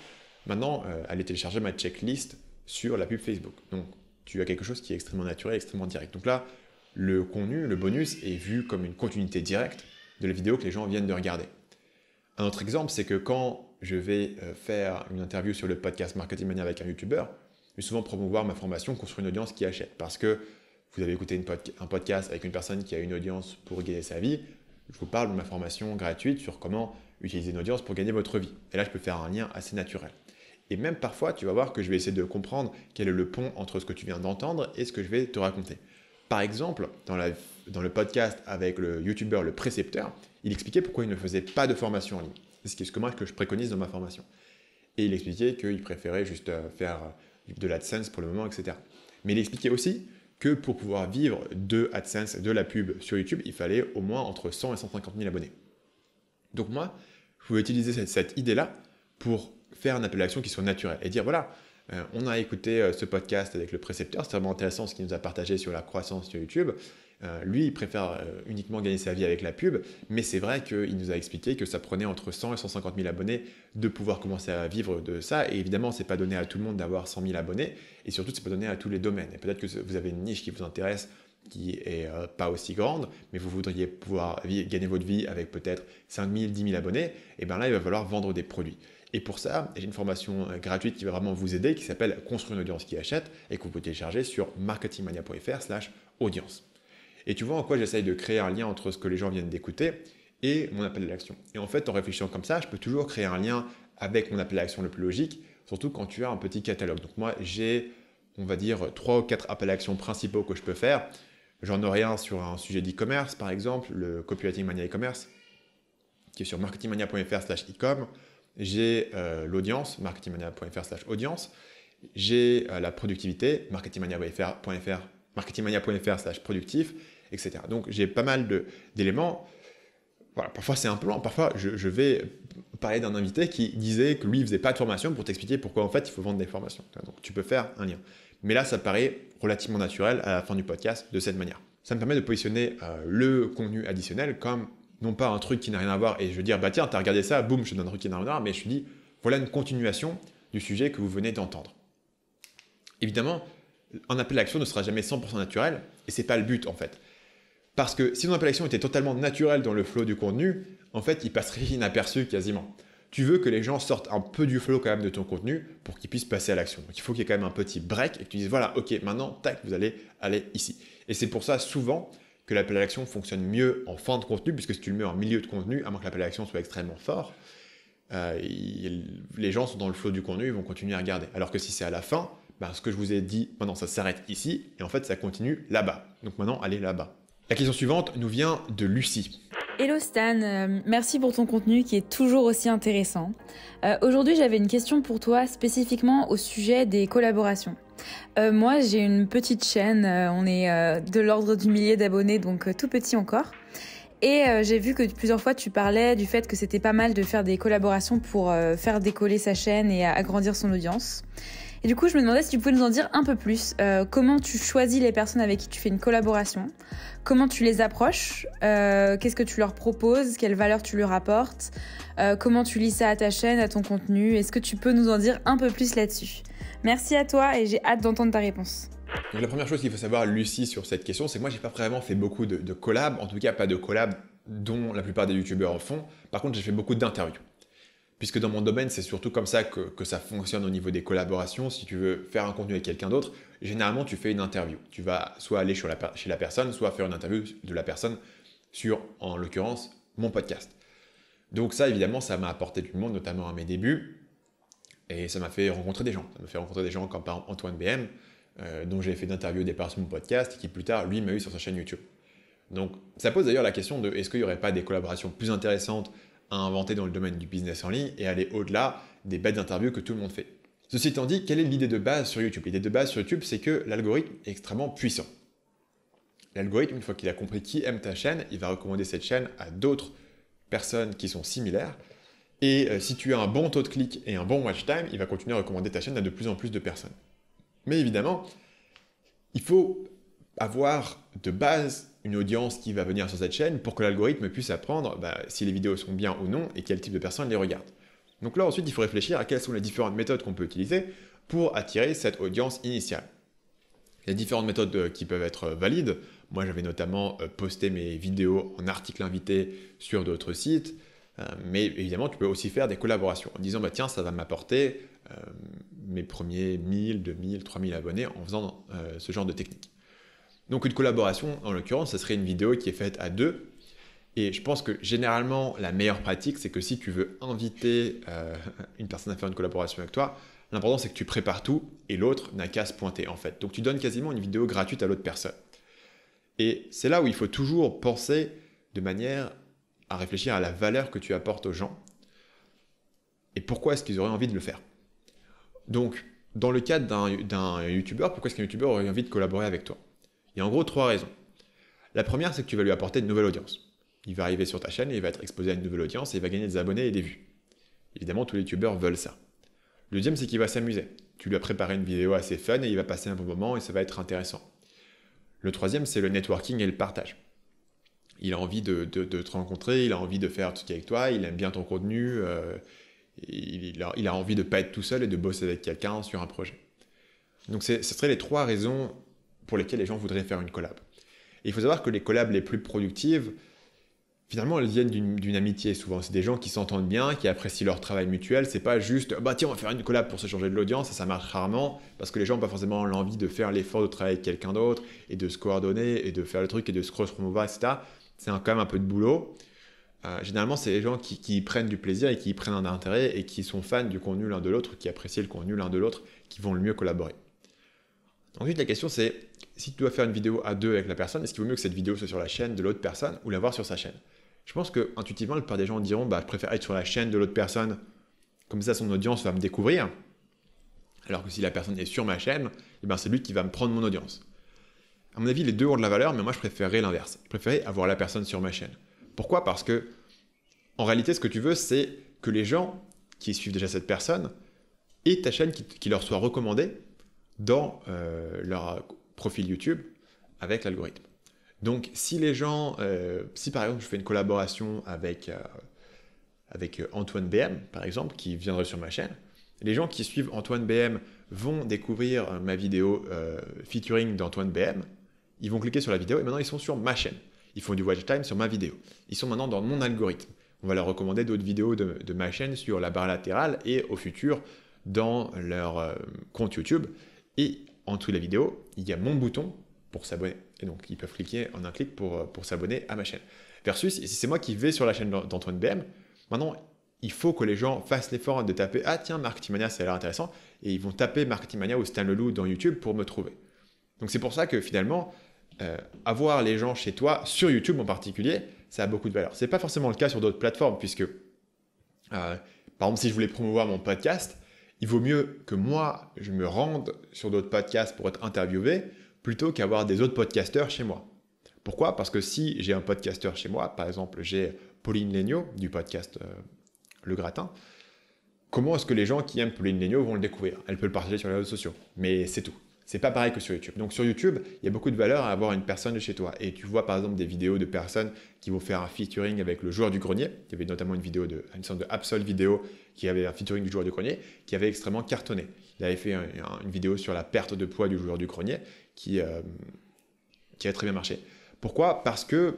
maintenant euh, allez télécharger ma checklist sur la pub Facebook. Donc tu as quelque chose qui est extrêmement naturel, extrêmement direct. Donc là, le contenu, le bonus est vu comme une continuité directe de la vidéo que les gens viennent de regarder. Un autre exemple, c'est que quand je vais euh, faire une interview sur le podcast Marketing Mania avec un YouTuber, je vais souvent promouvoir ma formation, construire une audience qui achète. Parce que vous avez écouté un podcast avec une personne qui a une audience pour gagner sa vie, je vous parle de ma formation gratuite sur comment utiliser une audience pour gagner votre vie. Et là, je peux faire un lien assez naturel. Et même parfois, tu vas voir que je vais essayer de comprendre quel est le pont entre ce que tu viens d'entendre et ce que je vais te raconter. Par exemple, dans, le podcast avec le YouTuber Le Précepteur, il expliquait pourquoi il ne faisait pas de formation en ligne. C'est ce que, moi, que je préconise dans ma formation. Et il expliquait qu'il préférait juste euh, faire euh, de l'AdSense pour le moment, etc. Mais il expliquait aussi que pour pouvoir vivre de AdSense, de la pub sur YouTube, il fallait au moins entre 100 et 150 000 abonnés. Donc moi, je voulais utiliser cette, idée-là pour faire une appellation qui soit naturelle et dire voilà, euh, on a écouté euh, ce podcast avec le précepteur, c'est vraiment intéressant ce qu'il nous a partagé sur la croissance sur YouTube. Euh, lui, il préfère euh, uniquement gagner sa vie avec la pub, mais c'est vrai qu'il nous a expliqué que ça prenait entre 100 et 150 000 abonnés de pouvoir commencer à vivre de ça. Et évidemment, n'est pas donné à tout le monde d'avoir 100 000 abonnés, et surtout, ce n'est pas donné à tous les domaines. Et peut-être que vous avez une niche qui vous intéresse qui est euh, pas aussi grande, mais vous voudriez pouvoir gagner votre vie avec peut-être 5 000, 10 000 abonnés, et bien là, il va falloir vendre des produits. Et pour ça, j'ai une formation gratuite qui va vraiment vous aider, qui s'appelle Construire une audience qui achète, et que vous pouvez télécharger sur marketingmania.fr slash audience. Et tu vois en quoi j'essaye de créer un lien entre ce que les gens viennent d'écouter et mon appel à l'action. Et en fait, en réfléchissant comme ça, je peux toujours créer un lien avec mon appel à l'action le plus logique, surtout quand tu as un petit catalogue. Donc moi, j'ai, on va dire, trois ou quatre appels à l'action principaux que je peux faire. J'en aurai un sur un sujet d'e-commerce, par exemple, le Copywriting Mania e-commerce, qui est sur marketingmania.fr e-com. J'ai euh, l'audience, marketingmania.fr audience. J'ai euh, la productivité, marketingmania.fr marketingmania.fr slash productif, etc. Donc j'ai pas mal d'éléments. parfois c'est un plan, parfois je, vais parler d'un invité qui disait que lui il faisait pas de formation pour t'expliquer pourquoi en fait il faut vendre des formations. Donc tu peux faire un lien. Mais là ça paraît relativement naturel à la fin du podcast de cette manière. Ça me permet de positionner euh, le contenu additionnel comme non pas un truc qui n'a rien à voir et je veux dire bah tiens t'as regardé ça, boum je donne un truc qui n'a rien à voir, mais je suis dis voilà une continuation du sujet que vous venez d'entendre. Évidemment, un appel à l'action ne sera jamais 100% naturel, et c'est pas le but en fait. Parce que si ton appel à l'action était totalement naturel dans le flow du contenu, en fait, il passerait inaperçu quasiment. Tu veux que les gens sortent un peu du flow quand même de ton contenu pour qu'ils puissent passer à l'action. Donc il faut qu'il y ait quand même un petit break et que tu dises voilà, ok, maintenant, tac, vous allez aller ici. Et c'est pour ça souvent que l'appel à l'action fonctionne mieux en fin de contenu, puisque si tu le mets en milieu de contenu, à moins que l'appel à l'action soit extrêmement fort, euh, les gens sont dans le flot du contenu, ils vont continuer à regarder. Alors que si c'est à la fin, bah, ce que je vous ai dit, maintenant ça s'arrête ici, et en fait ça continue là-bas. Donc maintenant, allez là-bas. La question suivante nous vient de Lucie. Hello Stan, euh, merci pour ton contenu qui est toujours aussi intéressant. Euh, aujourd'hui j'avais une question pour toi spécifiquement au sujet des collaborations. Euh, moi j'ai une petite chaîne, on est de l'ordre du millier d'abonnés donc tout petit encore. Et j'ai vu que plusieurs fois tu parlais du fait que c'était pas mal de faire des collaborations pour faire décoller sa chaîne et agrandir son audience. Et du coup, je me demandais si tu pouvais nous en dire un peu plus. Euh, comment tu choisis les personnes avec qui tu fais une collaboration Comment tu les approches euh, Qu'est-ce que tu leur proposes Quelle valeur tu leur apportes euh, Comment tu lis ça à ta chaîne, à ton contenu Est-ce que tu peux nous en dire un peu plus là-dessus Merci à toi et j'ai hâte d'entendre ta réponse. Donc la première chose qu'il faut savoir, Lucie, sur cette question, c'est que moi, j'ai pas vraiment fait beaucoup de, de collabs, en tout cas pas de collabs dont la plupart des youtubeurs en font. Par contre, j'ai fait beaucoup d'interviews puisque dans mon domaine, c'est surtout comme ça que, ça fonctionne au niveau des collaborations. Si tu veux faire un contenu avec quelqu'un d'autre, généralement, tu fais une interview. Tu vas soit aller chez la, personne, soit faire une interview de la personne sur, en l'occurrence, mon podcast. Donc ça, évidemment, ça m'a apporté du monde, notamment à mes débuts, et ça m'a fait rencontrer des gens. Ça m'a fait rencontrer des gens comme par exemple Antoine BM, euh, dont j'ai fait d'interview au départ sur mon podcast, et qui plus tard, lui, m'a eu sur sa chaîne YouTube. Donc ça pose d'ailleurs la question de est-ce qu'il n'y aurait pas des collaborations plus intéressantes à inventer dans le domaine du business en ligne et aller au-delà des bêtes d'interviews que tout le monde fait. Ceci étant dit, quelle est l'idée de base sur YouTube L'idée de base sur YouTube, c'est que l'algorithme est extrêmement puissant. L'algorithme, une fois qu'il a compris qui aime ta chaîne, il va recommander cette chaîne à d'autres personnes qui sont similaires. Et euh, si tu as un bon taux de clic et un bon watch time, il va continuer à recommander ta chaîne à de plus en plus de personnes. Mais évidemment, il faut avoir de base une audience qui va venir sur cette chaîne pour que l'algorithme puisse apprendre bah, si les vidéos sont bien ou non et quel type de personnes les regardent. Donc là ensuite, il faut réfléchir à quelles sont les différentes méthodes qu'on peut utiliser pour attirer cette audience initiale. Les différentes méthodes euh, qui peuvent être euh, valides. Moi, j'avais notamment euh, posté mes vidéos en article invité sur d'autres sites. Mais évidemment, tu peux aussi faire des collaborations en disant, bah, tiens, ça va m'apporter mes premiers 1000, 2000, 3000 abonnés en faisant ce genre de technique. Donc une collaboration, en l'occurrence, ce serait une vidéo qui est faite à deux. Et je pense que généralement, la meilleure pratique, c'est que si tu veux inviter euh, une personne à faire une collaboration avec toi, l'important c'est que tu prépares tout et l'autre n'a qu'à se pointer en fait. Donc tu donnes quasiment une vidéo gratuite à l'autre personne. Et c'est là où il faut toujours penser de manière à réfléchir à la valeur que tu apportes aux gens et pourquoi est-ce qu'ils auraient envie de le faire. Donc, dans le cadre d'un YouTuber, pourquoi est-ce qu'un YouTuber aurait envie de collaborer avec toi en gros trois raisons. La première, c'est que tu vas lui apporter une nouvelle audience. Il va arriver sur ta chaîne et il va être exposé à une nouvelle audience et il va gagner des abonnés et des vues. Évidemment, tous les youtubeurs veulent ça. Le deuxième, c'est qu'il va s'amuser. Tu lui as préparé une vidéo assez fun et il va passer un bon moment et ça va être intéressant. Le troisième, c'est le networking et le partage. Il a envie de, te rencontrer, il a envie de faire tout avec toi, il aime bien ton contenu, euh, il, a, il, a, envie de ne pas être tout seul et de bosser avec quelqu'un sur un projet. Donc ce seraient les trois raisons pour lesquels les gens voudraient faire une collab. il faut savoir que les collabs les plus productives, finalement, elles viennent d'une amitié souvent. C'est des gens qui s'entendent bien, qui apprécient leur travail mutuel. C'est pas juste, bah tiens, on va faire une collab pour se changer de l'audience. Ça, ça marche rarement parce que les gens n'ont pas forcément l'envie de faire l'effort de travailler avec quelqu'un d'autre et de se coordonner et de faire le truc et de se cross-promouvoir, etc. C'est quand même un peu de boulot. Euh, généralement, c'est les gens qui, prennent du plaisir et qui prennent un intérêt et qui sont fans du contenu l'un de l'autre, qui apprécient le contenu l'un de l'autre, qui vont le mieux collaborer. Ensuite, la question c'est si tu dois faire une vidéo à deux avec la personne, est-ce qu'il vaut mieux que cette vidéo soit sur la chaîne de l'autre personne ou la voir sur sa chaîne Je pense que intuitivement, la plupart des gens diront bah, je préfère être sur la chaîne de l'autre personne, comme ça son audience va me découvrir. Alors que si la personne est sur ma chaîne, eh ben, c'est lui qui va me prendre mon audience. À mon avis, les deux ont de la valeur, mais moi je préférerais l'inverse. Je préférerais avoir la personne sur ma chaîne. Pourquoi Parce que, en réalité, ce que tu veux, c'est que les gens qui suivent déjà cette personne aient ta chaîne qui, leur soit recommandée dans euh, leur profil YouTube avec l'algorithme. Donc si les gens, euh, si par exemple je fais une collaboration avec, euh, avec euh, Antoine BM, par exemple, qui viendrait sur ma chaîne, les gens qui suivent Antoine BM vont découvrir ma vidéo featuring d'Antoine BM, ils vont cliquer sur la vidéo et maintenant ils sont sur ma chaîne. Ils font du watch time sur ma vidéo. Ils sont maintenant dans mon algorithme. On va leur recommander d'autres vidéos de, ma chaîne sur la barre latérale et au futur dans leur compte YouTube. Et en dessous de la vidéo, il y a mon bouton pour s'abonner. Et donc, ils peuvent cliquer en un clic pour, euh, s'abonner à ma chaîne. Versus, si c'est moi qui vais sur la chaîne d'Antoine BM, maintenant, il faut que les gens fassent l'effort de taper Ah, tiens, Marketing Mania, ça a l'air intéressant. Et ils vont taper Marketing Mania ou Stan Leloup dans YouTube pour me trouver. Donc, c'est pour ça que finalement, euh, avoir les gens chez toi, sur YouTube en particulier, ça a beaucoup de valeur. Ce n'est pas forcément le cas sur d'autres plateformes, puisque, euh, par exemple, si je voulais promouvoir mon podcast, il vaut mieux que moi, je me rende sur d'autres podcasts pour être interviewé, plutôt qu'avoir des autres podcasteurs chez moi. Pourquoi Parce que si j'ai un podcasteur chez moi, par exemple, j'ai Pauline Legnaud du podcast euh, Le Gratin, comment est-ce que les gens qui aiment Pauline Legnaud vont le découvrir Elle peut le partager sur les réseaux sociaux, mais c'est tout. C'est pas pareil que sur YouTube. Donc sur YouTube, il y a beaucoup de valeur à avoir une personne de chez toi. Et tu vois par exemple des vidéos de personnes qui vont faire un featuring avec le joueur du grenier. Il y avait notamment une vidéo de une sorte de Absol vidéo qui avait un featuring du joueur du grenier qui avait extrêmement cartonné. Il avait fait une vidéo sur la perte de poids du joueur du grenier qui euh, qui a très bien marché. Pourquoi Parce que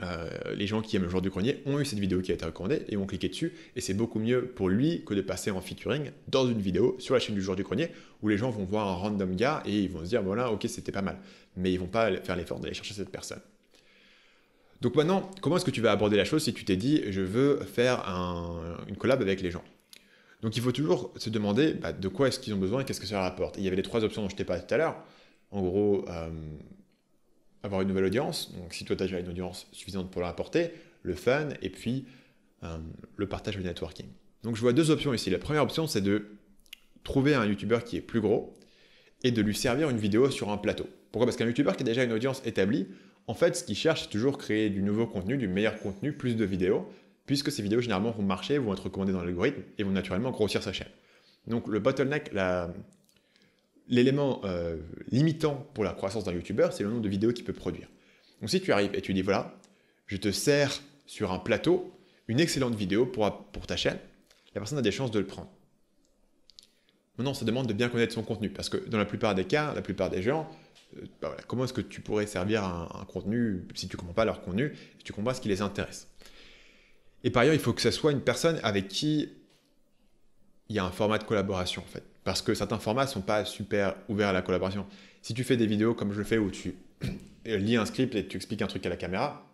euh, les gens qui aiment le joueur du grenier ont eu cette vidéo qui a été recommandée et ont cliqué dessus. Et c'est beaucoup mieux pour lui que de passer en featuring dans une vidéo sur la chaîne du jour du grenier où les gens vont voir un random gars et ils vont se dire voilà, ok, c'était pas mal. Mais ils vont pas faire l'effort d'aller chercher cette personne. Donc maintenant, comment est-ce que tu vas aborder la chose si tu t'es dit je veux faire une collab avec les gens Donc il faut toujours se demander bah, de quoi est-ce qu'ils ont besoin et qu'est-ce que ça leur apporte. il y avait les trois options dont je t'ai parlé tout à l'heure. En gros, euh, avoir une nouvelle audience. Donc si toi tu as déjà une audience suffisante pour la rapporter, le fan et puis euh, le partage le networking. Donc je vois deux options ici. La première option c'est de trouver un youtubeur qui est plus gros et de lui servir une vidéo sur un plateau. Pourquoi Parce qu'un youtubeur qui a déjà une audience établie, en fait ce qu'il cherche c'est toujours créer du nouveau contenu, du meilleur contenu, plus de vidéos, puisque ces vidéos généralement vont marcher, vont être recommandées dans l'algorithme et vont naturellement grossir sa chaîne. Donc le bottleneck, la, l'élément euh, limitant pour la croissance d'un YouTuber, c'est le nombre de vidéos qu'il peut produire. Donc si tu arrives et tu dis, voilà, je te sers sur un plateau une excellente vidéo pour, ta chaîne, la personne a des chances de le prendre. Maintenant, ça demande de bien connaître son contenu, parce que dans la plupart des cas, la plupart des gens, euh, bah comment est-ce que tu pourrais servir un, contenu si tu ne comprends pas leur contenu, si tu comprends ce qui les intéresse Et par ailleurs, il faut que ce soit une personne avec qui il y a un format de collaboration, en fait parce que certains formats ne sont pas super ouverts à la collaboration. Si tu fais des vidéos comme je fais où tu lis un script et tu expliques un truc à la caméra,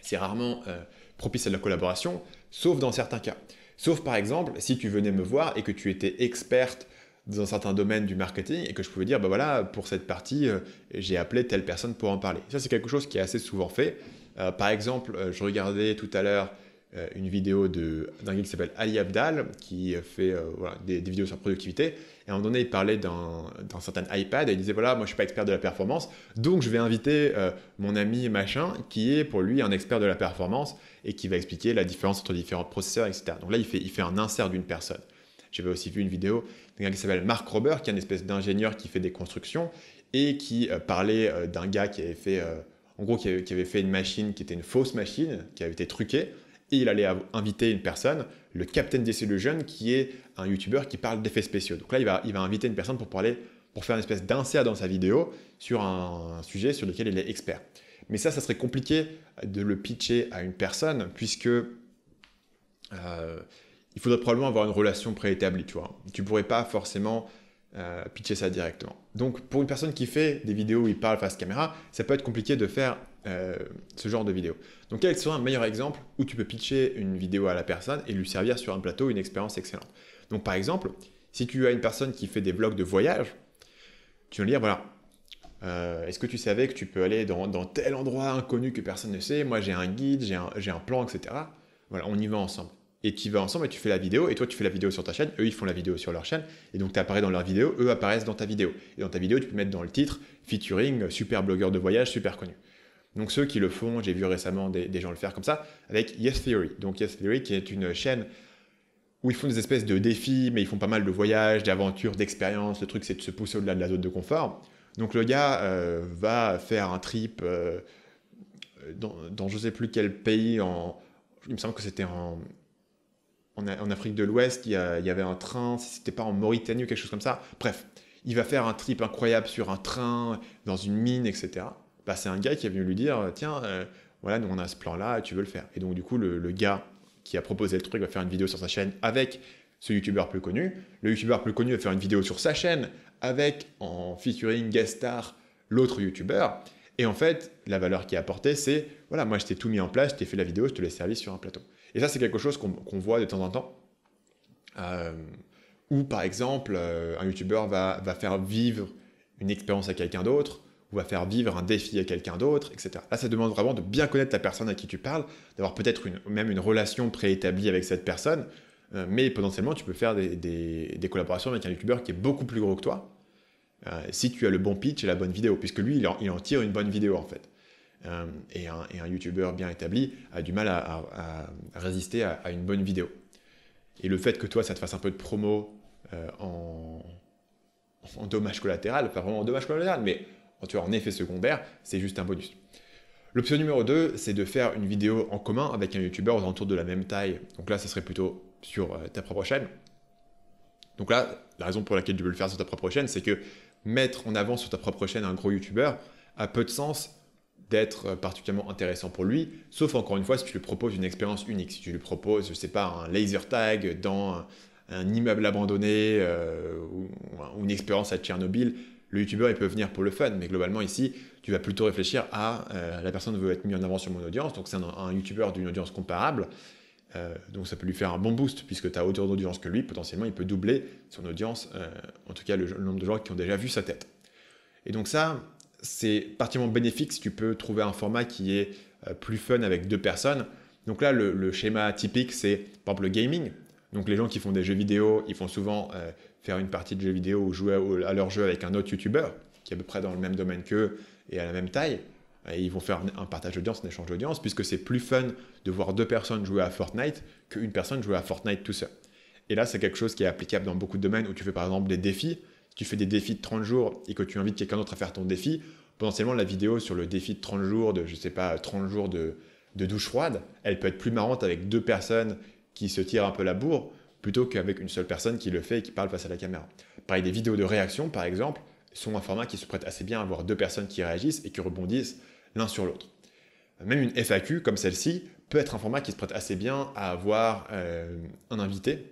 c'est rarement euh, propice à la collaboration, sauf dans certains cas. Sauf par exemple si tu venais me voir et que tu étais experte dans certains domaines du marketing et que je pouvais dire, ben voilà, pour cette partie, euh, j'ai appelé telle personne pour en parler. Ça, c'est quelque chose qui est assez souvent fait. Euh, par exemple, je regardais tout à l'heure euh, une vidéo d'un gars qui s'appelle Ali Abdal, qui fait euh, des, vidéos sur productivité. Et à un moment donné, il parlait d'un certain iPad et il disait voilà, moi je suis pas expert de la performance, donc je vais inviter euh, mon ami machin, qui est pour lui un expert de la performance et qui va expliquer la différence entre différents processeurs, etc. Donc là, il fait, il fait un insert d'une personne. J'avais aussi vu une vidéo d'un gars qui s'appelle Mark Rober, qui est un espèce d'ingénieur qui fait des constructions et qui parlait d'un gars qui avait fait, en gros, qui avait, qui avait, fait une machine qui était une fausse machine, qui avait été truquée il allait inviter une personne, le Captain jeunes qui est un YouTuber qui parle d'effets spéciaux. Donc là, il va, inviter une personne pour parler, pour faire une espèce d'insert dans sa vidéo sur un, sujet sur lequel il est expert. Mais ça, ça serait compliqué de le pitcher à une personne, puisque euh, il faudrait probablement avoir une relation préétablie, tu vois. Tu pourrais pas forcément euh, pitcher ça directement. Donc, pour une personne qui fait des vidéos où il parle face caméra, ça peut être compliqué de faire euh, ce genre de vidéo. Donc quel serait un meilleur exemple où tu peux pitcher une vidéo à la personne et lui servir sur un plateau une expérience excellente Donc par exemple, si tu as une personne qui fait des vlogs de voyage, tu vas lui dire, voilà, euh, est-ce que tu savais que tu peux aller dans, tel endroit inconnu que personne ne sait Moi j'ai un guide, j'ai un, un, plan, etc. Voilà, on y va ensemble. Et tu y vas ensemble et tu fais la vidéo, et toi tu fais la vidéo sur ta chaîne, eux ils font la vidéo sur leur chaîne, et donc tu apparais dans leur vidéo, eux apparaissent dans ta vidéo. Et dans ta vidéo, tu peux mettre dans le titre featuring euh, super blogueur de voyage super connu. Donc ceux qui le font, j'ai vu récemment des, gens le faire comme ça, avec Yes Theory. Donc Yes Theory qui est une chaîne où ils font des espèces de défis, mais ils font pas mal de voyages, d'aventures, d'expériences. Le truc, c'est de se pousser au-delà de la zone de confort. Donc le gars euh, va faire un trip euh, dans, je ne sais plus quel pays, il me semble que c'était en, Afrique de l'Ouest, il, y, avait un train, si c'était pas en Mauritanie ou quelque chose comme ça. Bref, il va faire un trip incroyable sur un train, dans une mine, etc bah, c'est un gars qui est venu lui dire euh, Tiens, euh, voilà, nous on a ce plan-là, tu veux le faire. Et donc, du coup, le, gars qui a proposé le truc va faire une vidéo sur sa chaîne avec ce youtubeur plus connu. Le youtubeur plus connu va faire une vidéo sur sa chaîne avec en featuring guest star l'autre youtubeur. Et en fait, la valeur qui est apportée, c'est voilà, moi je t'ai tout mis en place, je t'ai fait la vidéo, je te l'ai servi sur un plateau. Et ça, c'est quelque chose qu'on voit de temps en temps. Euh, Ou par exemple, un youtubeur va faire vivre une expérience à quelqu'un d'autre, ou à faire vivre un défi à quelqu'un d'autre, etc. Là, ça demande vraiment de bien connaître la personne à qui tu parles, d'avoir peut-être une, même une relation préétablie avec cette personne, euh, mais potentiellement, tu peux faire des, des, collaborations avec un youtubeur qui est beaucoup plus gros que toi, euh, si tu as le bon pitch et la bonne vidéo, puisque lui, il en, tire une bonne vidéo, en fait. Euh, et un, et un youtubeur bien établi a du mal à, résister à, à, une bonne vidéo. Et le fait que toi, ça te fasse un peu de promo en, en dommage collatéral, pas vraiment en dommage collatéral, mais tu as en effet secondaire, c'est juste un bonus. L'option numéro 2, c'est de faire une vidéo en commun avec un youtubeur aux alentours de la même taille. Donc là, ça serait plutôt sur euh, ta propre chaîne. Donc là, la raison pour laquelle tu veux le faire sur ta propre chaîne, c'est que mettre en avant sur ta propre chaîne un gros youtubeur a peu de sens d'être euh, particulièrement intéressant pour lui, sauf encore une fois si tu lui proposes une expérience unique, si tu lui proposes, je ne sais pas, un laser tag dans un, immeuble abandonné euh, ou, une expérience à Tchernobyl, le youtubeur, il peut venir pour le fun, mais globalement, ici, tu vas plutôt réfléchir à euh, la personne veut être mise en avant sur mon audience, donc c'est un, youtubeur d'une audience comparable. Euh, donc ça peut lui faire un bon boost, puisque tu as autant d'audience que lui, potentiellement il peut doubler son audience, euh, en tout cas le, nombre de gens qui ont déjà vu sa tête. Et donc ça, c'est particulièrement bénéfique si tu peux trouver un format qui est plus fun avec deux personnes. Donc là, le, le schéma typique, c'est par exemple le gaming. Donc les gens qui font des jeux vidéo, ils font souvent euh, faire une partie de jeux vidéo ou jouer à, leur jeu avec un autre YouTuber qui est à peu près dans le même domaine qu'eux et à la même taille. Et ils vont faire un partage d'audience, un échange d'audience, puisque c'est plus fun de voir deux personnes jouer à Fortnite qu'une personne jouer à Fortnite tout seul. Et là, c'est quelque chose qui est applicable dans beaucoup de domaines où tu fais par exemple des défis. Tu fais des défis de 30 jours et que tu invites quelqu'un d'autre à faire ton défi. Potentiellement, la vidéo sur le défi de 30 jours, de je sais pas, 30 jours de, de douche froide, elle peut être plus marrante avec deux personnes qui se tire un peu la bourre plutôt qu'avec une seule personne qui le fait et qui parle face à la caméra. Pareil, des vidéos de réaction, par exemple, sont un format qui se prête assez bien à avoir deux personnes qui réagissent et qui rebondissent l'un sur l'autre. Même une FAQ comme celle-ci peut être un format qui se prête assez bien à avoir euh, un invité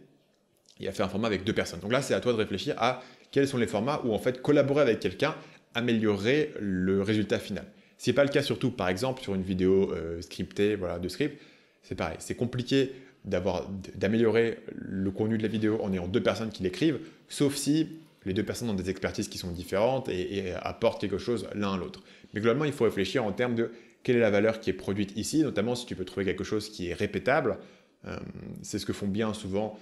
et à faire un format avec deux personnes. Donc là, c'est à toi de réfléchir à quels sont les formats où en fait collaborer avec quelqu'un améliorer le résultat final. Ce n'est pas le cas surtout, par exemple, sur une vidéo euh, scriptée, voilà, de script, c'est pareil. C'est compliqué d'améliorer le contenu de la vidéo en ayant deux personnes qui l'écrivent, sauf si les deux personnes ont des expertises qui sont différentes et, apportent quelque chose l'un à l'autre. Mais globalement, il faut réfléchir en termes de quelle est la valeur qui est produite ici, notamment si tu peux trouver quelque chose qui est répétable. Euh, c'est ce que font bien souvent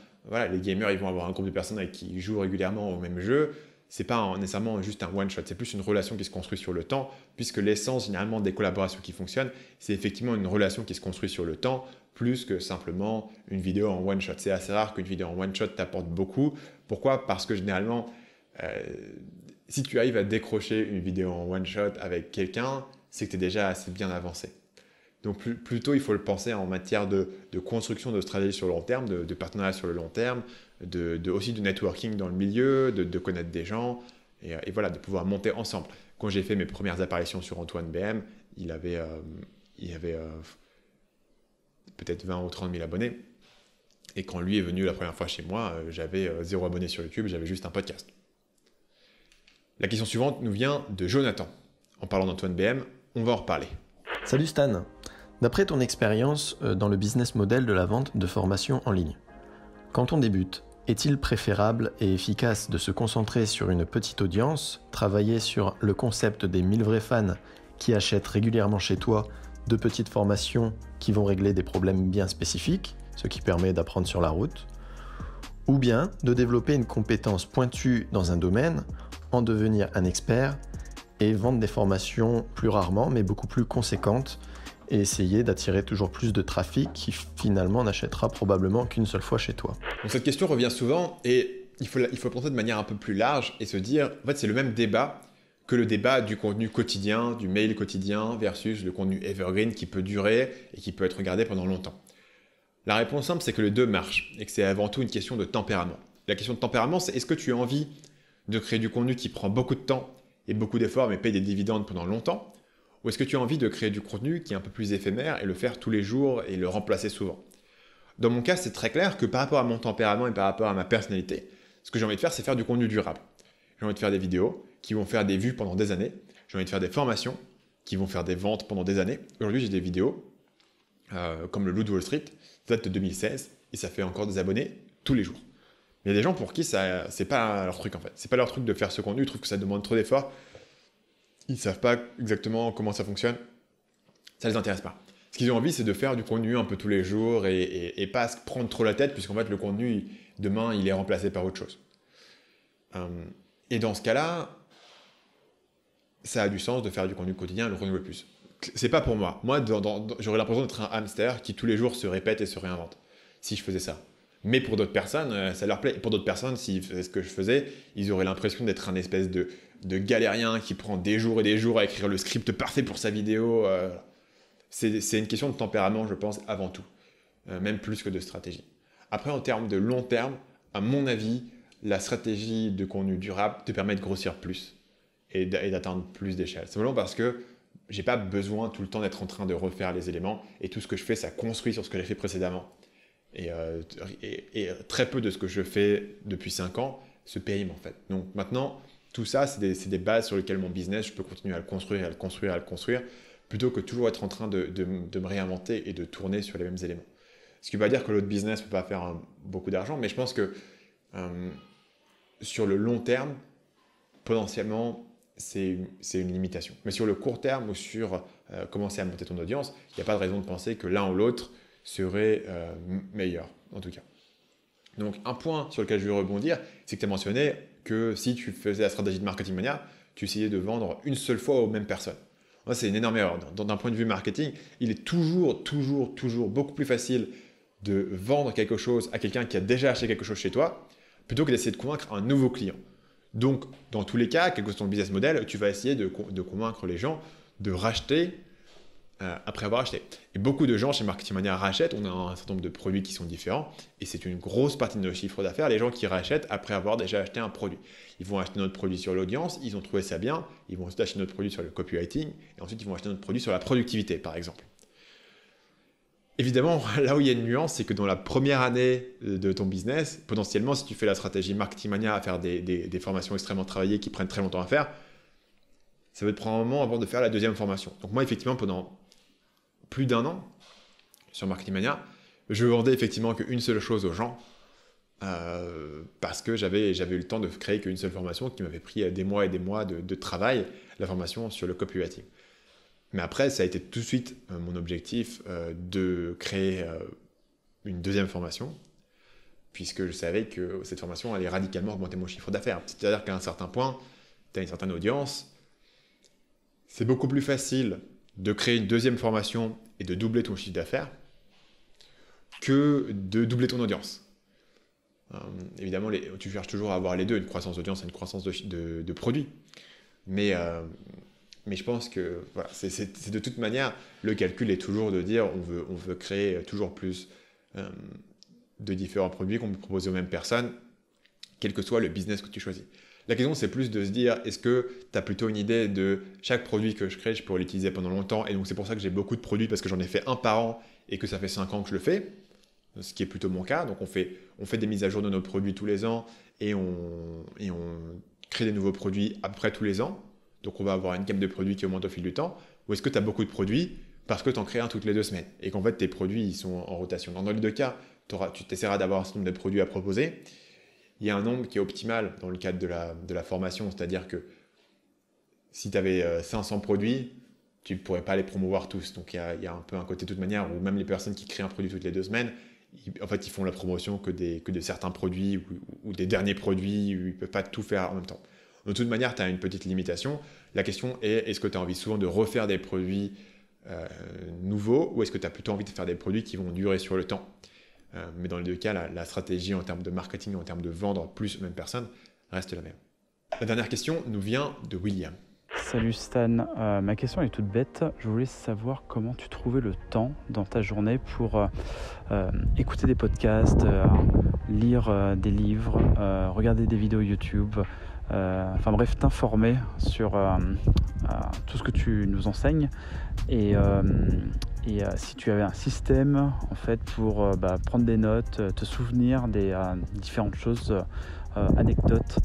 les gamers, ils vont avoir un groupe de personnes avec qui jouent régulièrement au même jeu. n'est pas nécessairement juste un one-shot, c'est plus une relation qui se construit sur le temps, puisque l'essence généralement des collaborations qui fonctionnent, c'est effectivement une relation qui se construit sur le temps, plus que simplement une vidéo en one shot. C'est assez rare qu'une vidéo en one shot t'apporte beaucoup. Pourquoi Parce que généralement, euh, si tu arrives à décrocher une vidéo en one shot avec quelqu'un, c'est que tu es déjà assez bien avancé. Donc plutôt, il faut le penser en matière de, de, construction de stratégie sur le long terme, de, partenariat sur le long terme, de, aussi de networking dans le milieu, de, connaître des gens, euh, et, voilà, de pouvoir monter ensemble. Quand j'ai fait mes premières apparitions sur Antoine BM, il avait, euh, il avait peut-être 20 ou 30 000 abonnés. Et quand lui est venu la première fois chez moi, euh, j'avais euh, zéro abonné sur YouTube, j'avais juste un podcast. La question suivante nous vient de Jonathan. En parlant d'Antoine BM, on va en reparler. Salut Stan. D'après ton expérience euh, dans le business model de la vente de formation en ligne, quand on débute, est-il préférable et efficace de se concentrer sur une petite audience, travailler sur le concept des 1000 vrais fans qui achètent régulièrement chez toi de petites formations qui vont régler des problèmes bien spécifiques, ce qui permet d'apprendre sur la route, ou bien de développer une compétence pointue dans un domaine, en devenir un expert et vendre des formations plus rarement mais beaucoup plus conséquentes et essayer d'attirer toujours plus de trafic qui finalement n'achètera probablement qu'une seule fois chez toi. cette question revient souvent et il faut, il faut penser de manière un peu plus large et se dire, en fait c'est le même débat que le débat du contenu quotidien, du mail quotidien, versus le contenu evergreen qui peut durer et qui peut être regardé pendant longtemps La réponse simple, c'est que les deux marchent et que c'est avant tout une question de tempérament. La question de tempérament, c'est est-ce que tu as envie de créer du contenu qui prend beaucoup de temps et beaucoup d'efforts mais paye des dividendes pendant longtemps Ou est-ce que tu as envie de créer du contenu qui est un peu plus éphémère et le faire tous les jours et le remplacer souvent Dans mon cas, c'est très clair que par rapport à mon tempérament et par rapport à ma personnalité, ce que j'ai envie de faire, c'est faire du contenu durable. J'ai envie de faire des vidéos, qui vont faire des vues pendant des années. J'ai envie de faire des formations qui vont faire des ventes pendant des années. Aujourd'hui, j'ai des vidéos euh, comme le Loup Wall Street, ça date de 2016 et ça fait encore des abonnés tous les jours. il y a des gens pour qui ça c'est pas leur truc en fait. C'est pas leur truc de faire ce contenu, ils trouvent que ça demande trop d'efforts. Ils savent pas exactement comment ça fonctionne. Ça les intéresse pas. Ce qu'ils ont envie, c'est de faire du contenu un peu tous les jours et, et, pas se prendre trop la tête, puisqu'en fait, le contenu, demain, il est remplacé par autre chose. Euh, et dans ce cas-là, ça a du sens de faire du contenu quotidien le renouveler plus. C'est pas pour moi. Moi, j'aurais l'impression d'être un hamster qui tous les jours se répète et se réinvente si je faisais ça. Mais pour d'autres personnes, euh, ça leur plaît. pour d'autres personnes, si faisaient ce que je faisais, ils auraient l'impression d'être un espèce de, de, galérien qui prend des jours et des jours à écrire le script parfait pour sa vidéo. Euh, c'est une question de tempérament, je pense, avant tout. Euh, même plus que de stratégie. Après, en termes de long terme, à mon avis, la stratégie de contenu durable te permet de grossir plus et d'atteindre plus d'échelle. Simplement parce que j'ai pas besoin tout le temps d'être en train de refaire les éléments et tout ce que je fais, ça construit sur ce que j'ai fait précédemment. Et, euh, très peu de ce que je fais depuis 5 ans se périme en fait. Donc maintenant, tout ça, c'est des, bases sur lesquelles mon business, je peux continuer à le construire, à le construire, à le construire, plutôt que toujours être en train de, me réinventer et de tourner sur les mêmes éléments. Ce qui ne veut pas dire que l'autre business ne peut pas faire hein, beaucoup d'argent, mais je pense que euh, sur le long terme, potentiellement, c'est une, limitation. Mais sur le court terme ou sur euh, commencer à monter ton audience, il n'y a pas de raison de penser que l'un ou l'autre serait euh, meilleur, en tout cas. Donc un point sur lequel je veux rebondir, c'est que tu as mentionné que si tu faisais la stratégie de marketing mania, tu essayais de vendre une seule fois aux mêmes personnes. C'est une énorme erreur. D'un point de vue marketing, il est toujours, toujours, toujours beaucoup plus facile de vendre quelque chose à quelqu'un qui a déjà acheté quelque chose chez toi plutôt que d'essayer de convaincre un nouveau client. Donc, dans tous les cas, quel que soit ton business model, tu vas essayer de, convaincre les gens de racheter euh, après avoir acheté. Et beaucoup de gens chez Marketing Mania rachètent. On a un certain nombre de produits qui sont différents et c'est une grosse partie de nos chiffres d'affaires. Les gens qui rachètent après avoir déjà acheté un produit. Ils vont acheter notre produit sur l'audience, ils ont trouvé ça bien, ils vont ensuite acheter notre produit sur le copywriting et ensuite ils vont acheter notre produit sur la productivité par exemple. Évidemment, là où il y a une nuance, c'est que dans la première année euh, de ton business, potentiellement, si tu fais la stratégie marketing mania à faire des, formations extrêmement travaillées qui prennent très longtemps à faire, ça va te prendre un moment avant de faire la deuxième formation. Donc moi, effectivement, pendant plus d'un an sur Marketing Mania, je vendais effectivement qu'une seule chose aux gens, euh, parce que j'avais eu le temps de créer qu'une seule formation qui m'avait pris des mois et des mois de, de, travail, la formation sur le copywriting. Mais après, ça a été tout de suite euh, mon objectif euh, de créer euh, une deuxième formation, puisque je savais que cette formation allait radicalement augmenter mon chiffre d'affaires. C'est-à-dire qu'à un certain point, tu as une certaine audience, c'est beaucoup plus facile de créer une deuxième formation et de doubler ton chiffre d'affaires que de doubler ton audience. évidemment, les, tu cherches toujours à avoir les deux, une croissance d'audience et une croissance de, produits de Mais mais je pense que c'est de toute manière, le calcul est toujours de dire on veut, créer toujours plus euh, de différents produits qu'on peut proposer aux mêmes personnes, quel que soit le business que tu choisis. La question, c'est plus de se dire, est-ce que tu as plutôt une idée de chaque produit que je crée, je pourrais l'utiliser pendant longtemps, et donc c'est pour ça que j'ai beaucoup de produits, parce que j'en ai fait un par an, et que ça fait cinq ans que je le fais, ce qui est plutôt mon cas. Donc on fait, des mises à jour de nos produits tous les ans, et on, et on crée des nouveaux produits après tous les ans donc on va avoir une gamme de produits qui augmente au fil du temps, ou est-ce que tu as beaucoup de produits parce que tu en crées un toutes les deux semaines et qu'en fait tes produits ils sont en rotation Dans les deux cas, tu t'essaieras d'avoir un nombre de produits à proposer. Il y a un nombre qui est optimal dans le cadre de la, formation, c'est-à-dire que si tu avais 500 produits, tu ne pourrais pas les promouvoir tous. Donc il y, a, un peu un côté de toute manière où même les personnes qui créent un produit toutes les deux semaines, en fait, ils font la promotion que, de certains produits ou, ou, des derniers produits, ils ne peuvent pas tout faire en même temps. De toute manière, tu as une petite limitation. La question est, est-ce que tu as envie souvent de refaire des produits euh, nouveaux ou est-ce que tu as plutôt envie de faire des produits qui vont durer sur le temps euh, Mais dans les deux cas, la, stratégie en termes de marketing, en termes de vendre plus aux mêmes personnes, reste la même. La dernière question nous vient de William. Salut Stan, euh, ma question est toute bête. Je voulais savoir comment tu trouvais le temps dans ta journée pour écouter des podcasts, lire des livres, regarder des vidéos YouTube, euh, enfin bref, t'informer sur euh, euh, tout ce que tu nous enseignes et, si tu avais un système en fait pour bah, prendre des notes, te souvenir des différentes choses, anecdotes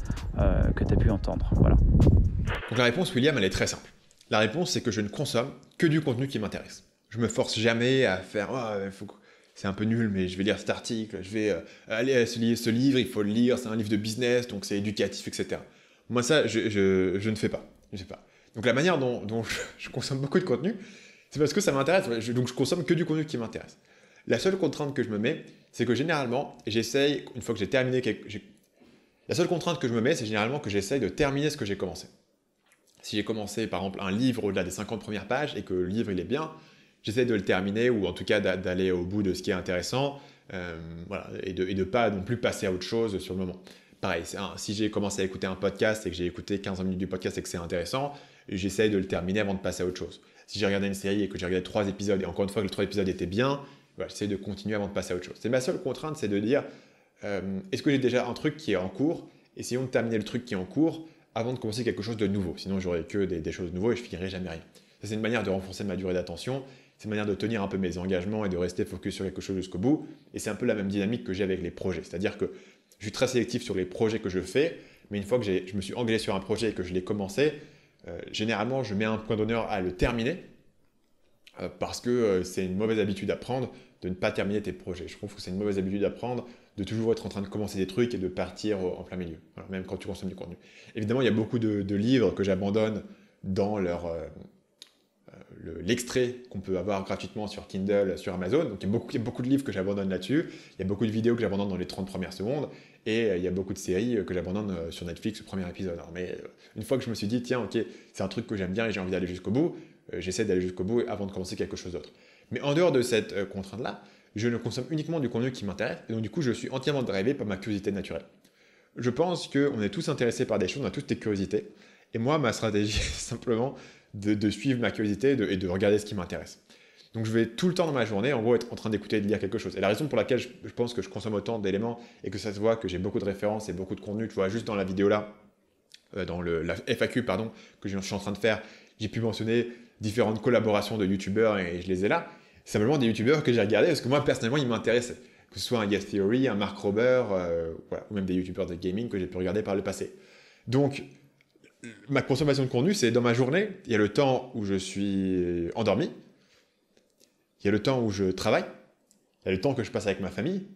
que tu as pu entendre. Voilà. Donc la réponse, William, elle est très simple. La réponse, c'est que je ne consomme que du contenu qui m'intéresse. Je me force jamais à faire. Oh, c'est un peu nul, mais je vais lire cet article, je vais aller aller à ce, livre, il faut le lire, c'est un livre de business, donc c'est éducatif, etc. Moi, ça, je, je, ne fais pas. Je sais pas. Donc, la manière dont, je, consomme beaucoup de contenu, c'est parce que ça m'intéresse. Donc, je consomme que du contenu qui m'intéresse. La seule contrainte que je me mets, c'est que généralement, j'essaye, une fois que j'ai terminé, quelque... la seule contrainte que je me mets, c'est généralement que j'essaye de terminer ce que j'ai commencé. Si j'ai commencé, par exemple, un livre au-delà des 50 premières pages et que le livre, il est bien, j'essaie de le terminer ou en tout cas d'aller au bout de ce qui est intéressant euh, voilà, et de ne pas non plus passer à autre chose sur le moment pareil, si j'ai commencé à écouter un podcast et que j'ai écouté 15 minutes du podcast et que c'est intéressant, j'essaye de le terminer avant de passer à autre chose. Si j'ai regardé une série et que j'ai regardé trois épisodes et encore une fois que les trois épisodes étaient bien, j'essaie de continuer avant de passer à autre chose. C'est ma seule contrainte, c'est de dire euh, est-ce que j'ai déjà un truc qui est en cours Essayons de terminer le truc qui est en cours avant de commencer quelque chose de nouveau. Sinon, j'aurai que des, des choses nouvelles et je finirai jamais rien. Ça, c'est une manière de renforcer ma durée d'attention. C'est une manière de tenir un peu mes engagements et de rester focus sur quelque chose jusqu'au bout. Et c'est un peu la même dynamique que j'ai avec les projets. C'est-à-dire que je suis très sélectif sur les projets que je fais, mais une fois que je me suis engagé sur un projet et que je l'ai commencé, euh, généralement, je mets un point d'honneur à le terminer euh, parce que euh, c'est une mauvaise habitude à prendre de ne pas terminer tes projets. Je trouve que c'est une mauvaise habitude à prendre de toujours être en train de commencer des trucs et de partir en plein milieu, même quand tu consommes du contenu. Évidemment, il y a beaucoup de, livres que j'abandonne dans leur l'extrait qu'on peut avoir gratuitement sur Kindle, sur Amazon. Donc il y beaucoup, il y a beaucoup de livres que j'abandonne là-dessus. Il y a beaucoup de vidéos que j'abandonne dans les 30 premières secondes. Et euh, il y a beaucoup de séries euh, que j'abandonne euh, sur Netflix au premier épisode. mais une fois que je me suis dit, tiens, ok, c'est un truc que j'aime bien et j'ai envie d'aller jusqu'au bout, j'essaie d'aller jusqu'au bout avant de commencer quelque chose d'autre. Mais en dehors de cette contrainte-là, je ne consomme uniquement du contenu qui m'intéresse, et donc du coup, je suis entièrement drivé par ma curiosité naturelle. Je pense qu'on est tous intéressés par des choses, on a tous des curiosités, et moi, ma stratégie, c'est simplement de, suivre ma curiosité et de regarder ce qui m'intéresse. Donc je vais tout le temps dans ma journée, en gros, être en train d'écouter et de lire quelque chose. Et la raison pour laquelle je, pense que je consomme autant d'éléments et que ça se voit que j'ai beaucoup de références et beaucoup de contenu, tu vois, juste dans la vidéo là, euh, dans le, la FAQ, pardon, que je, suis en train de faire, j'ai pu mentionner différentes collaborations de youtubeurs et, je les ai là. Simplement des youtubeurs que j'ai regardés parce que moi, personnellement, ils m'intéressent, Que ce soit un Guest Theory, un Mark Rober, euh, ou même des youtubeurs de gaming que j'ai pu regarder par le passé. Donc, ma consommation de contenu, c'est dans ma journée, il y a le temps où je suis endormi, il y a le temps où je travaille, il y a le temps que je passe avec ma famille,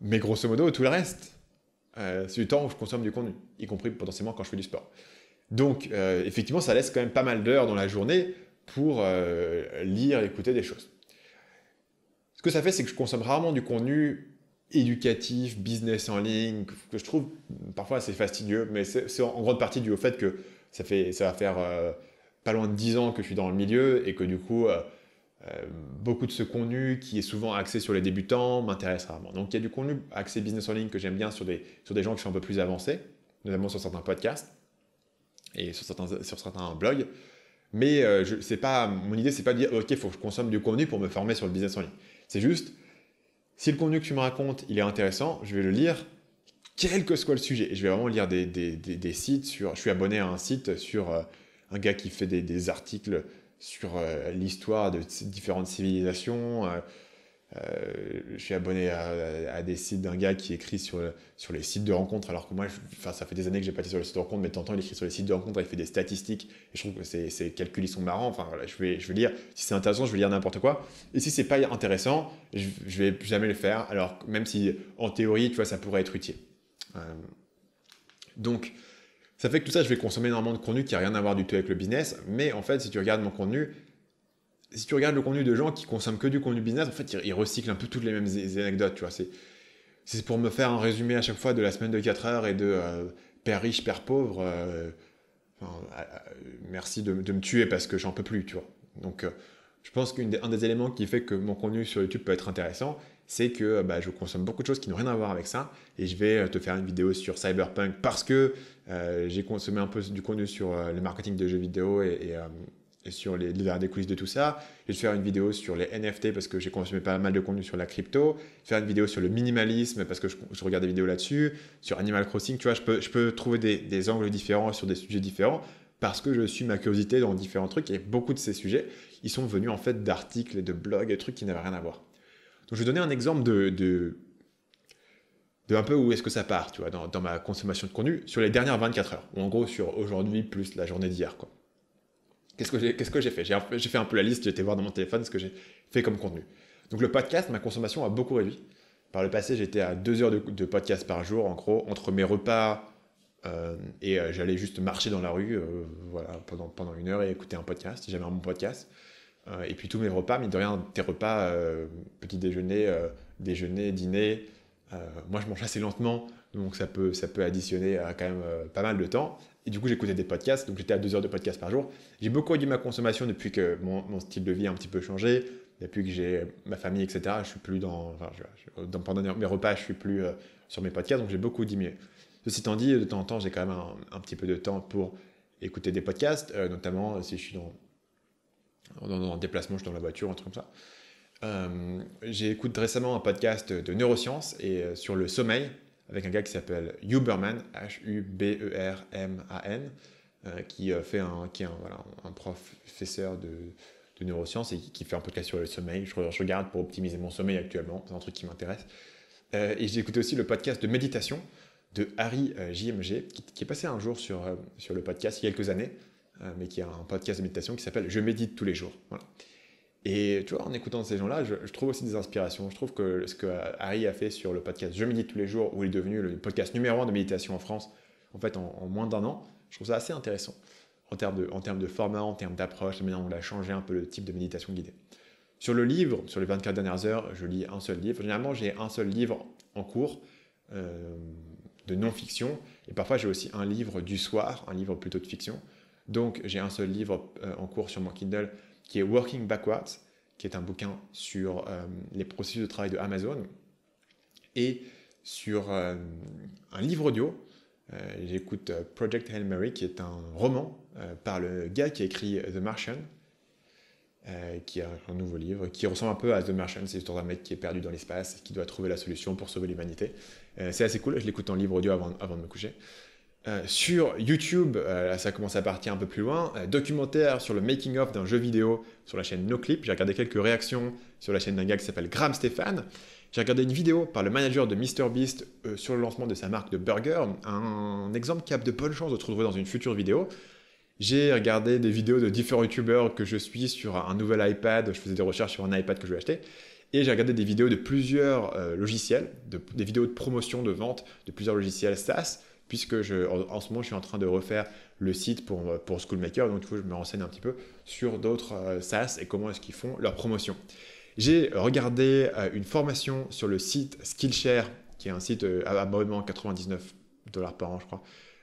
mais grosso modo, tout le reste, euh, c'est du temps où je consomme du contenu, y compris potentiellement quand je fais du sport. Donc, euh, effectivement, ça laisse quand même pas mal d'heures dans la journée pour euh, lire, écouter des choses. Ce que ça fait, c'est que je consomme rarement du contenu éducatif, business en ligne, que je trouve parfois assez fastidieux, mais c'est en grande partie dû au fait que ça, fait, ça va faire pas loin de 10 ans que je suis dans le milieu et que du coup, euh, beaucoup de ce contenu qui est souvent axé sur les débutants m'intéresse rarement. Donc il y a du contenu axé business en ligne que j'aime bien sur des, sur des gens qui sont un peu plus avancés, notamment sur certains podcasts et sur certains, sur certains blogs. Mais euh, je, pas, mon idée, c'est pas de dire, OK, il faut que je consomme du contenu pour me former sur le business en ligne. C'est juste, si le contenu que tu me racontes, il est intéressant, je vais le lire, quel que soit le sujet. Et je vais vraiment lire des, sites sur... Je suis abonné à un site sur euh, un gars qui fait des, articles sur euh, l'histoire de différentes civilisations. Euh, euh, je suis abonné à, des sites d'un gars qui écrit sur, sur les sites de rencontres, alors que moi, ça fait des années que j'ai pas été sur les sites de rencontres, mais de temps en temps, il écrit sur les sites de rencontres, il fait des statistiques, et je trouve que ces, calculs, ils sont marrants. Enfin, je, vais, je vais lire, si c'est intéressant, je vais lire n'importe quoi, et si c'est pas intéressant, je, je, vais jamais le faire, alors même si, en théorie, tu vois, ça pourrait être utile. donc, ça fait que tout ça, je vais consommer énormément de contenu qui n'a rien à voir du tout avec le business. Mais en fait, si tu regardes mon contenu, si tu regardes le contenu de gens qui consomment que du contenu business, en fait, ils, recyclent un peu toutes les mêmes anecdotes. Tu vois, c'est pour me faire un résumé à chaque fois de la semaine de 4 heures et de euh, père riche, père pauvre. Euh, enfin, merci de, de, me tuer parce que j'en peux plus. Tu vois. Donc, euh, je pense qu'un des éléments qui fait que mon contenu sur YouTube peut être intéressant, c'est que euh, bah, je consomme beaucoup de choses qui n'ont rien à voir avec ça. Et je vais euh, te faire une vidéo sur Cyberpunk parce que euh, j'ai consommé un peu du contenu sur le marketing de jeux vidéo et, sur les, les des coulisses de tout ça. Je vais te faire une vidéo sur les NFT parce que j'ai consommé pas mal de contenu sur la crypto. Faire une vidéo sur le minimalisme parce que je, regarde des vidéos là-dessus. Sur Animal Crossing, tu vois, je peux, trouver des, des angles différents sur des sujets différents parce que je suis ma curiosité dans différents trucs et beaucoup de ces sujets, ils sont venus en fait d'articles et de blogs et trucs qui n'avaient rien à voir. Donc je vais donner un exemple de, de, un peu où est-ce que ça part, tu vois, dans, ma consommation de contenu sur les dernières 24 heures, ou en gros sur aujourd'hui plus la journée d'hier, quoi. Qu'est-ce que j'ai, que fait j'ai, fait un peu la liste, j'ai été voir dans mon téléphone ce que j'ai fait comme contenu. Donc le podcast, ma consommation a beaucoup réduit. Par le passé, j'étais à 2 heures de, podcast par jour, en gros, entre mes repas euh, et euh, j'allais juste marcher dans la rue euh, voilà, pendant, pendant une heure et écouter un podcast, si j'avais un bon podcast. Euh, et puis tous mes repas, mine de rien, tes repas, euh, petit déjeuner, euh, déjeuner, dîner. moi, je mange assez lentement, donc ça peut, ça peut additionner quand même pas mal de temps. Et du coup, j'écoutais des podcasts, donc j'étais à deux heures de podcast par jour. J'ai beaucoup réduit ma consommation depuis que mon, mon, style de vie a un petit peu changé, depuis que j'ai ma famille, etc. Je suis plus dans, enfin, dans pendant mes repas, je suis plus sur mes podcasts, donc j'ai beaucoup diminué. Ceci étant dit, de temps en temps, j'ai quand même un, petit peu de temps pour écouter des podcasts, notamment si je suis dans, en, déplacement, je suis dans la voiture, un truc comme ça. Euh, J'écoute récemment un podcast de neurosciences et euh, sur le sommeil avec un gars qui s'appelle Huberman, H-U-B-E-R-M-A-N, euh, qui, fait qui est un, professeur de, neurosciences et qui, fait un podcast sur le sommeil. Je, je regarde pour optimiser mon sommeil actuellement, c'est un truc qui m'intéresse. et j'ai écouté aussi le podcast de méditation de Harry JMG, qui, est passé un jour sur, sur le podcast il y a quelques années. Euh, mais qui a un podcast de méditation qui s'appelle Je médite tous les jours. Voilà. Et tu vois, en écoutant ces gens-là, je, trouve aussi des inspirations. Je trouve que ce que Harry a fait sur le podcast Je médite tous les jours, où il est devenu le podcast numéro un de méditation en France, en fait, en, moins d'un an, je trouve ça assez intéressant en termes de, format, en termes d'approche, la manière dont on a changé un peu le type de méditation guidée. Sur le livre, sur les 24 dernières heures, je lis un seul livre. Généralement, j'ai un seul livre en cours euh, de non-fiction, et parfois j'ai aussi un livre du soir, un livre plutôt de fiction. Donc j'ai un seul livre euh, en cours sur mon Kindle qui est Working Backwards, qui est un bouquin sur euh, les processus de travail de Amazon, et sur euh, un livre audio. J'écoute Project Hail Mary, qui est un roman par le gars qui a écrit The Martian, qui est un nouveau livre, qui ressemble un peu à The Martian, c'est l'histoire d'un mec qui est perdu dans l'espace qui doit trouver la solution pour sauver l'humanité. c'est assez cool, je l'écoute en livre audio avant de me coucher. Euh, sur YouTube, euh, ça commence à partir un peu plus loin, euh, documentaire sur le making of d'un jeu vidéo sur la chaîne NoClip. J'ai regardé quelques réactions sur la chaîne d'un gars qui s'appelle Graham Stéphane. J'ai regardé une vidéo par le manager de MrBeast sur le lancement de sa marque de burger, un exemple qui a de bonnes chances de trouver dans une future vidéo. J'ai regardé des vidéos de différents youtubeurs que je suis sur un nouvel iPad, je faisais des recherches sur un iPad que je vais acheter, et j'ai regardé des vidéos de plusieurs logiciels, des vidéos de promotion, de vente de plusieurs logiciels SaaS, puisque en, ce moment, je suis en train de refaire le site pour, pour Schoolmaker, donc du coup, je me renseigne un petit peu sur d'autres euh, SaaS et comment est-ce qu'ils font leur promotion. J'ai regardé euh, une formation sur le site Skillshare, qui est un site euh, à abonnement 99 dollars par an, je crois,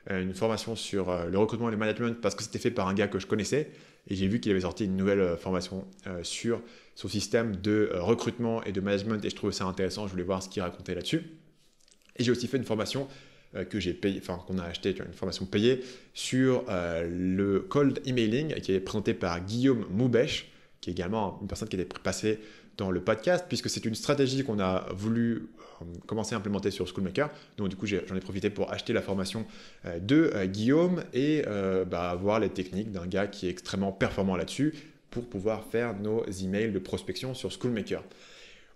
une formation sur le recrutement et le management, parce que c'était fait par un gars que je connaissais, et j'ai vu qu'il avait sorti une nouvelle formation sur son système de recrutement et de management, et je trouvais ça intéressant, je voulais voir ce qu'il racontait là-dessus. Et j'ai aussi fait une formation euh, que j'ai payé, enfin qu'on a acheté, une formation payée sur euh, le cold emailing qui est présenté par Guillaume Moubèche, qui est également une personne qui était passée dans le podcast, puisque c'est une stratégie qu'on a voulu euh, commencer à implémenter sur Schoolmaker. Donc du coup, j'en ai, profité pour acheter la formation de Guillaume et bah, voir les techniques d'un gars qui est extrêmement performant là-dessus pour pouvoir faire nos emails de prospection sur Schoolmaker.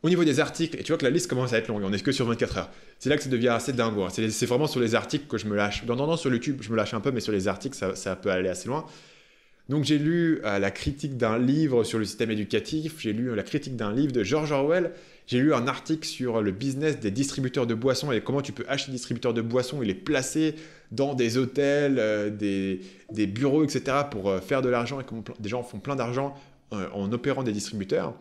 Au niveau des articles, et tu vois que la liste commence à être longue, on est que sur 24 heures. C'est là que ça devient assez dingue. Hein. C'est vraiment sur les articles que je me lâche. Dans, non, non, sur YouTube, je me lâche un peu, mais sur les articles, ça, peut aller assez loin. Donc j'ai lu euh, la critique d'un livre sur le système éducatif, j'ai lu euh, la critique d'un livre de George Orwell, j'ai lu un article sur euh, le business des distributeurs de boissons et comment tu peux acheter des distributeurs de boissons et les placer dans des hôtels, des, des, bureaux, etc. pour faire de l'argent et comment des gens font plein d'argent en opérant des distributeurs.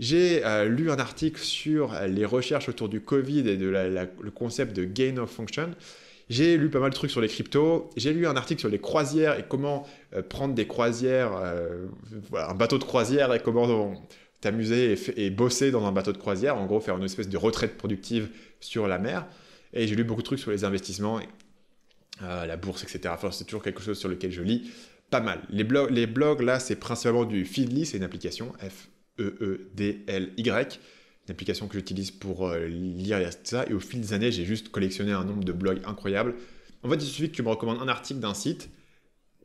J'ai euh, lu un article sur euh, les recherches autour du Covid et de le concept de gain of function. J'ai lu pas mal de trucs sur les cryptos. J'ai lu un article sur les croisières et comment euh, prendre des croisières, un bateau de croisière et comment t'amuser et, bosser dans un bateau de croisière. En gros, faire une espèce de retraite productive sur la mer. Et j'ai lu beaucoup de trucs sur les investissements, et, la bourse, etc. Enfin, c'est toujours quelque chose sur lequel je lis pas mal. Les, blogs, les blogs là, c'est principalement du Feedly, c'est une application F E-E-D-L-Y, une application que j'utilise pour euh, lire et ça. Et au fil des années, j'ai juste collectionné un nombre de blogs incroyables. En fait, il suffit que tu me recommandes un article d'un site,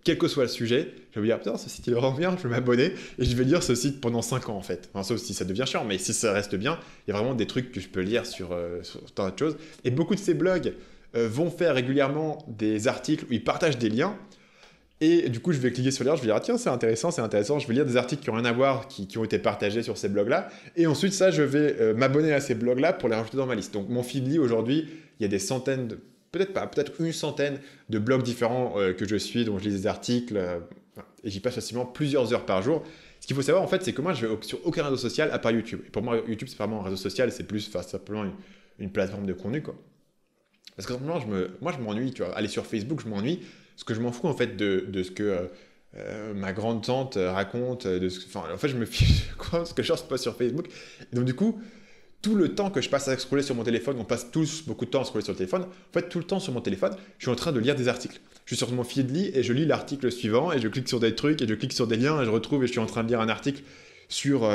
quel que soit le sujet, je vais vous dire, putain, ce site il rend bien, je vais m'abonner et je vais lire ce site pendant 5 ans en fait. Enfin, sauf si ça devient chiant, mais si ça reste bien, il y a vraiment des trucs que je peux lire sur, euh, tant de choses. Et beaucoup de ces blogs euh, vont faire régulièrement des articles où ils partagent des liens et du coup, je vais cliquer sur lire, je vais dire, ah, tiens, c'est intéressant, c'est intéressant, je vais lire des articles qui n'ont rien à voir, qui, ont été partagés sur ces blogs-là. Et ensuite, ça, je vais euh, m'abonner à ces blogs-là pour les rajouter dans ma liste. Donc, mon Feedly, aujourd'hui, il y a des centaines, peut-être pas, peut-être une centaine de blogs différents euh, que je suis, dont je lis des articles, euh, et j'y passe facilement plusieurs heures par jour. Ce qu'il faut savoir, en fait, c'est que moi, je vais sur aucun réseau social à part YouTube. Et pour moi, YouTube, c'est vraiment un réseau social, c'est plus, simplement une, plateforme de contenu, quoi. Parce que simplement, je moi, je m'ennuie, tu vois. Aller sur Facebook, je m'ennuie. Parce que je m'en fous en fait de, ce que euh, euh, ma grande tante euh, raconte. De enfin, en fait, je me fiche quoi, ce que je poste sur Facebook. donc du coup, tout le temps que je passe à scroller sur mon téléphone, on passe tous beaucoup de temps à scroller sur le téléphone. En fait, tout le temps sur mon téléphone, je suis en train de lire des articles. Je suis sur mon fil de lit et je lis l'article suivant et je clique sur des trucs et je clique sur des liens et je retrouve et je suis en train de lire un article sur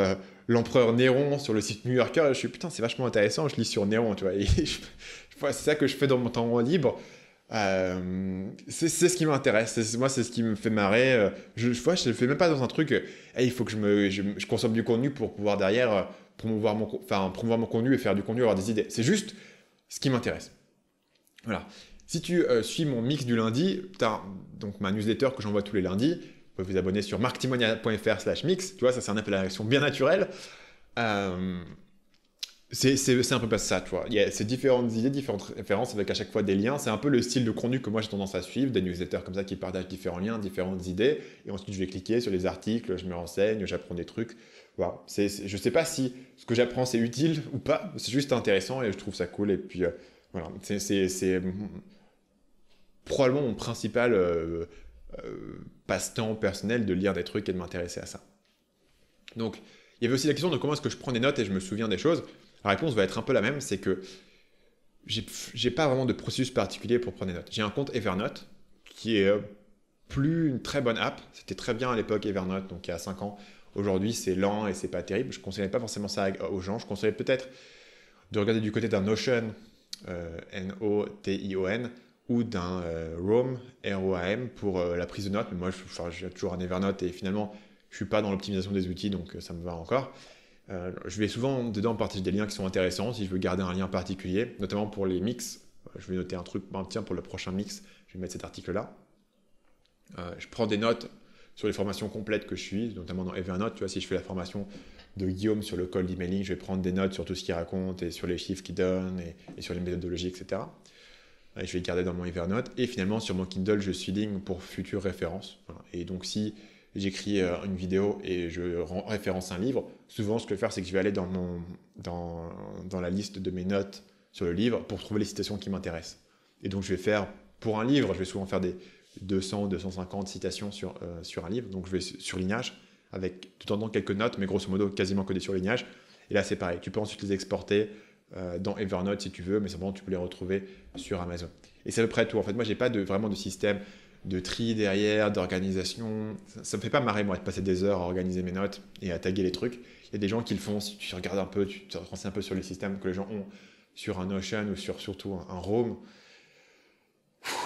l'empereur Néron sur le site New Yorker. je suis putain, c'est vachement intéressant. Je lis sur Néron, tu vois. c'est ça que je fais dans mon temps libre. Euh, c'est ce qui m'intéresse. Moi, c'est ce qui me fait marrer. Euh, je, je, vois, je fais même pas dans un truc. Euh, il faut que je, consomme du contenu pour pouvoir derrière promouvoir mon, enfin, promouvoir mon contenu et faire du contenu, avoir des idées. C'est juste ce qui m'intéresse. Voilà. Si tu suis mon mix du lundi, as, donc ma newsletter que j'envoie tous les lundis, vous pouvez vous abonner sur slash mix Tu vois, ça c'est un appel à l'action bien naturel. C'est un peu pas ça, tu vois. Il y a ces différentes idées, différentes références avec à chaque fois des liens. C'est un peu le style de contenu que moi j'ai tendance à suivre, des newsletters comme ça qui partagent différents liens, différentes idées. Et ensuite je vais cliquer sur les articles, je me renseigne, j'apprends des trucs. Voilà. ne je sais pas si ce que j'apprends c'est utile ou pas, c'est juste intéressant et je trouve ça cool. Et puis euh, voilà, c'est probablement mon principal euh, euh, passe-temps personnel de lire des trucs et de m'intéresser à ça. Donc il y avait aussi la question de comment est-ce que je prends des notes et je me souviens des choses. La réponse va être un peu la même, c'est que j'ai pas vraiment de processus particulier pour prendre des notes. J'ai un compte Evernote qui est euh, plus une très bonne app. C'était très bien à l'époque Evernote, donc il y a 5 ans. Aujourd'hui, c'est lent et c'est pas terrible. Je ne conseillais pas forcément ça aux gens. Je conseillais peut-être de regarder du côté d'un Notion, N-O-T-I-O-N, euh, ou d'un Roam, euh, R-O-A-M, pour la prise de notes. Mais moi, j'ai toujours un Evernote et finalement, je ne suis pas dans l'optimisation des outils, donc ça me va encore. Euh, je vais souvent dedans partager des liens qui sont intéressants si je veux garder un lien particulier, notamment pour les mix. Euh, je vais noter un truc, ben, tiens, pour le prochain mix, je vais mettre cet article-là. Euh, je prends des notes sur les formations complètes que je suis, notamment dans Evernote. Tu vois, si je fais la formation de Guillaume sur le cold emailing, je vais prendre des notes sur tout ce qu'il raconte et sur les chiffres qu'il donne et, sur les méthodologies, etc. je vais les garder dans mon Evernote. Et finalement, sur mon Kindle, je suis ligne pour futures références. Et donc, si j'écris euh, une vidéo et je référence un livre, souvent ce que je vais faire, c'est que je vais aller dans, la liste de mes notes sur le livre pour trouver les citations qui m'intéressent. Et donc je vais faire, pour un livre, je vais souvent faire des 200, 250 citations euh, sur, un livre, donc je vais sur lignage, avec tout en donnant quelques notes, mais grosso modo quasiment que des surlignages. Et là c'est pareil, tu peux ensuite les exporter euh, dans Evernote si tu veux, mais simplement tu peux les retrouver sur Amazon. Et c'est à peu près tout. En fait, moi je n'ai pas de, vraiment de système de tri derrière, d'organisation. Ça, ne me fait pas marrer, moi, de passer des heures à organiser mes notes et à taguer les trucs. Il y a des gens qui le font, si tu regardes un peu, tu te renseignes un peu sur les systèmes que les gens ont sur un Ocean ou sur surtout un, Roam.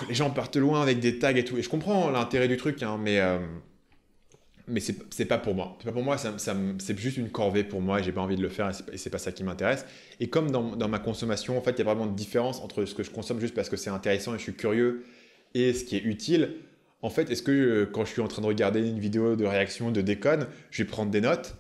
Les gens partent loin avec des tags et tout. Et je comprends l'intérêt du truc, hein, mais, ce euh, mais c'est pas pour moi. C'est pas pour moi, c'est juste une corvée pour moi et j'ai pas envie de le faire et c'est pas ça qui m'intéresse. Et comme dans, dans, ma consommation, en fait, il y a vraiment de différence entre ce que je consomme juste parce que c'est intéressant et je suis curieux et ce qui est utile. En fait, est-ce que euh, quand je suis en train de regarder une vidéo de réaction de déconne, je vais prendre des notes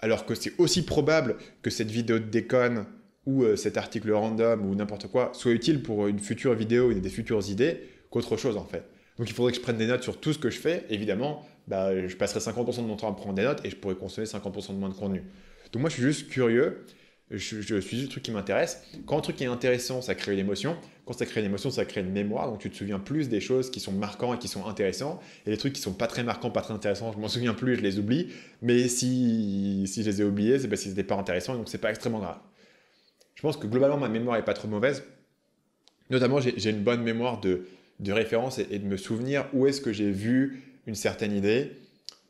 alors que c'est aussi probable que cette vidéo de déconne ou euh, cet article random ou n'importe quoi soit utile pour une future vidéo ou des futures idées qu'autre chose en fait. Donc il faudrait que je prenne des notes sur tout ce que je fais. Évidemment, bah, je passerai 50% de mon temps à prendre des notes et je pourrais consommer 50% de moins de contenu. Donc moi, je suis juste curieux. Je, suis juste le truc qui m'intéresse. Quand un truc est intéressant, ça crée une émotion. Quand ça crée une émotion, ça crée une mémoire, donc tu te souviens plus des choses qui sont marquantes et qui sont intéressantes, et les trucs qui sont pas très marquants, pas très intéressants, je m'en souviens plus et je les oublie, mais si, si je les ai oubliés, c'est parce qu'ils n'étaient pas intéressant. donc c'est pas extrêmement grave. Je pense que globalement, ma mémoire est pas trop mauvaise. Notamment, j'ai une bonne mémoire de, de référence et, de me souvenir où est-ce que j'ai vu une certaine idée,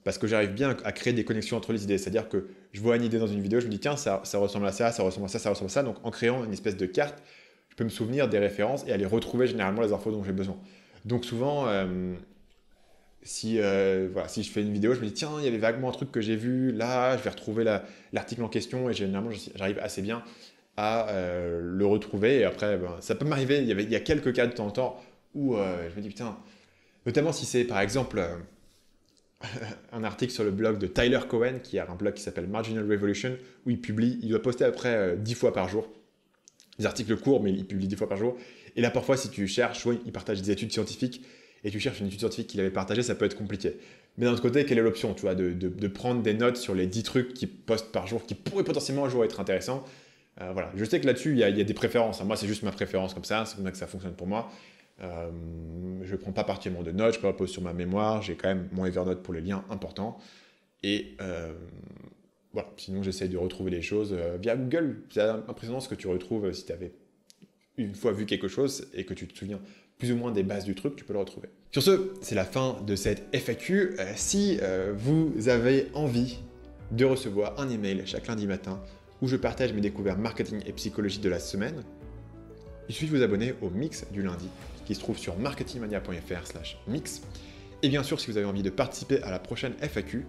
parce que j'arrive bien à créer des connexions entre les idées. C'est-à-dire que je vois une idée dans une vidéo, je me dis tiens, ça, ça, ressemble à ça, ça ressemble à ça, ça ressemble à ça. Donc en créant une espèce de carte, peux me souvenir des références et aller retrouver généralement les infos dont j'ai besoin. Donc souvent, euh, si, euh, voilà, si je fais une vidéo, je me dis tiens, il y avait vaguement un truc que j'ai vu, là, je vais retrouver l'article en question et généralement j'arrive assez bien à euh, le retrouver. Et après, ben, ça peut m'arriver, il, il, y a quelques cas de temps en temps où je me dis putain, notamment si c'est par exemple un article sur le blog de Tyler Cohen, qui a un blog qui s'appelle Marginal Revolution, où il publie, il doit poster après 10 fois par jour des articles courts, mais il publie des fois par jour. Et là, parfois, si tu cherches, il partage des études scientifiques, et tu cherches une étude scientifique qu'il avait partagée, ça peut être compliqué. Mais d'un autre côté, quelle est l'option, tu vois, de, prendre des notes sur les 10 trucs qu'il poste par jour, qui pourraient potentiellement un jour être intéressants. Euh, voilà, je sais que là-dessus, il y, a des préférences. Moi, c'est juste ma préférence comme ça, c'est comme ça que ça fonctionne pour moi. Euh, je ne prends pas particulièrement de notes, je ne pas sur ma mémoire, j'ai quand même mon Evernote pour les liens importants. Et, euh, Sinon, j'essaie de retrouver les choses euh, via Google. C'est impressionnant ce que tu retrouves euh, si tu avais une fois vu quelque chose et que tu te souviens plus ou moins des bases du truc, tu peux le retrouver. Sur ce, c'est la fin de cette FAQ. Euh, si vous avez envie de recevoir un email chaque lundi matin où je partage mes découvertes marketing et psychologie de la semaine, il suffit de vous abonner au mix du lundi qui se trouve sur marketingmania.fr/mix. Et bien sûr, si vous avez envie de participer à la prochaine FAQ,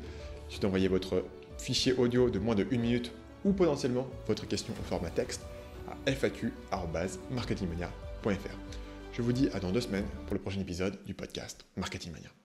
je suffit votre fichier audio de moins de 1 minute ou potentiellement votre question au format texte à faq.marketingmania.fr. Je vous dis à dans deux semaines pour le prochain épisode du podcast Marketing Mania.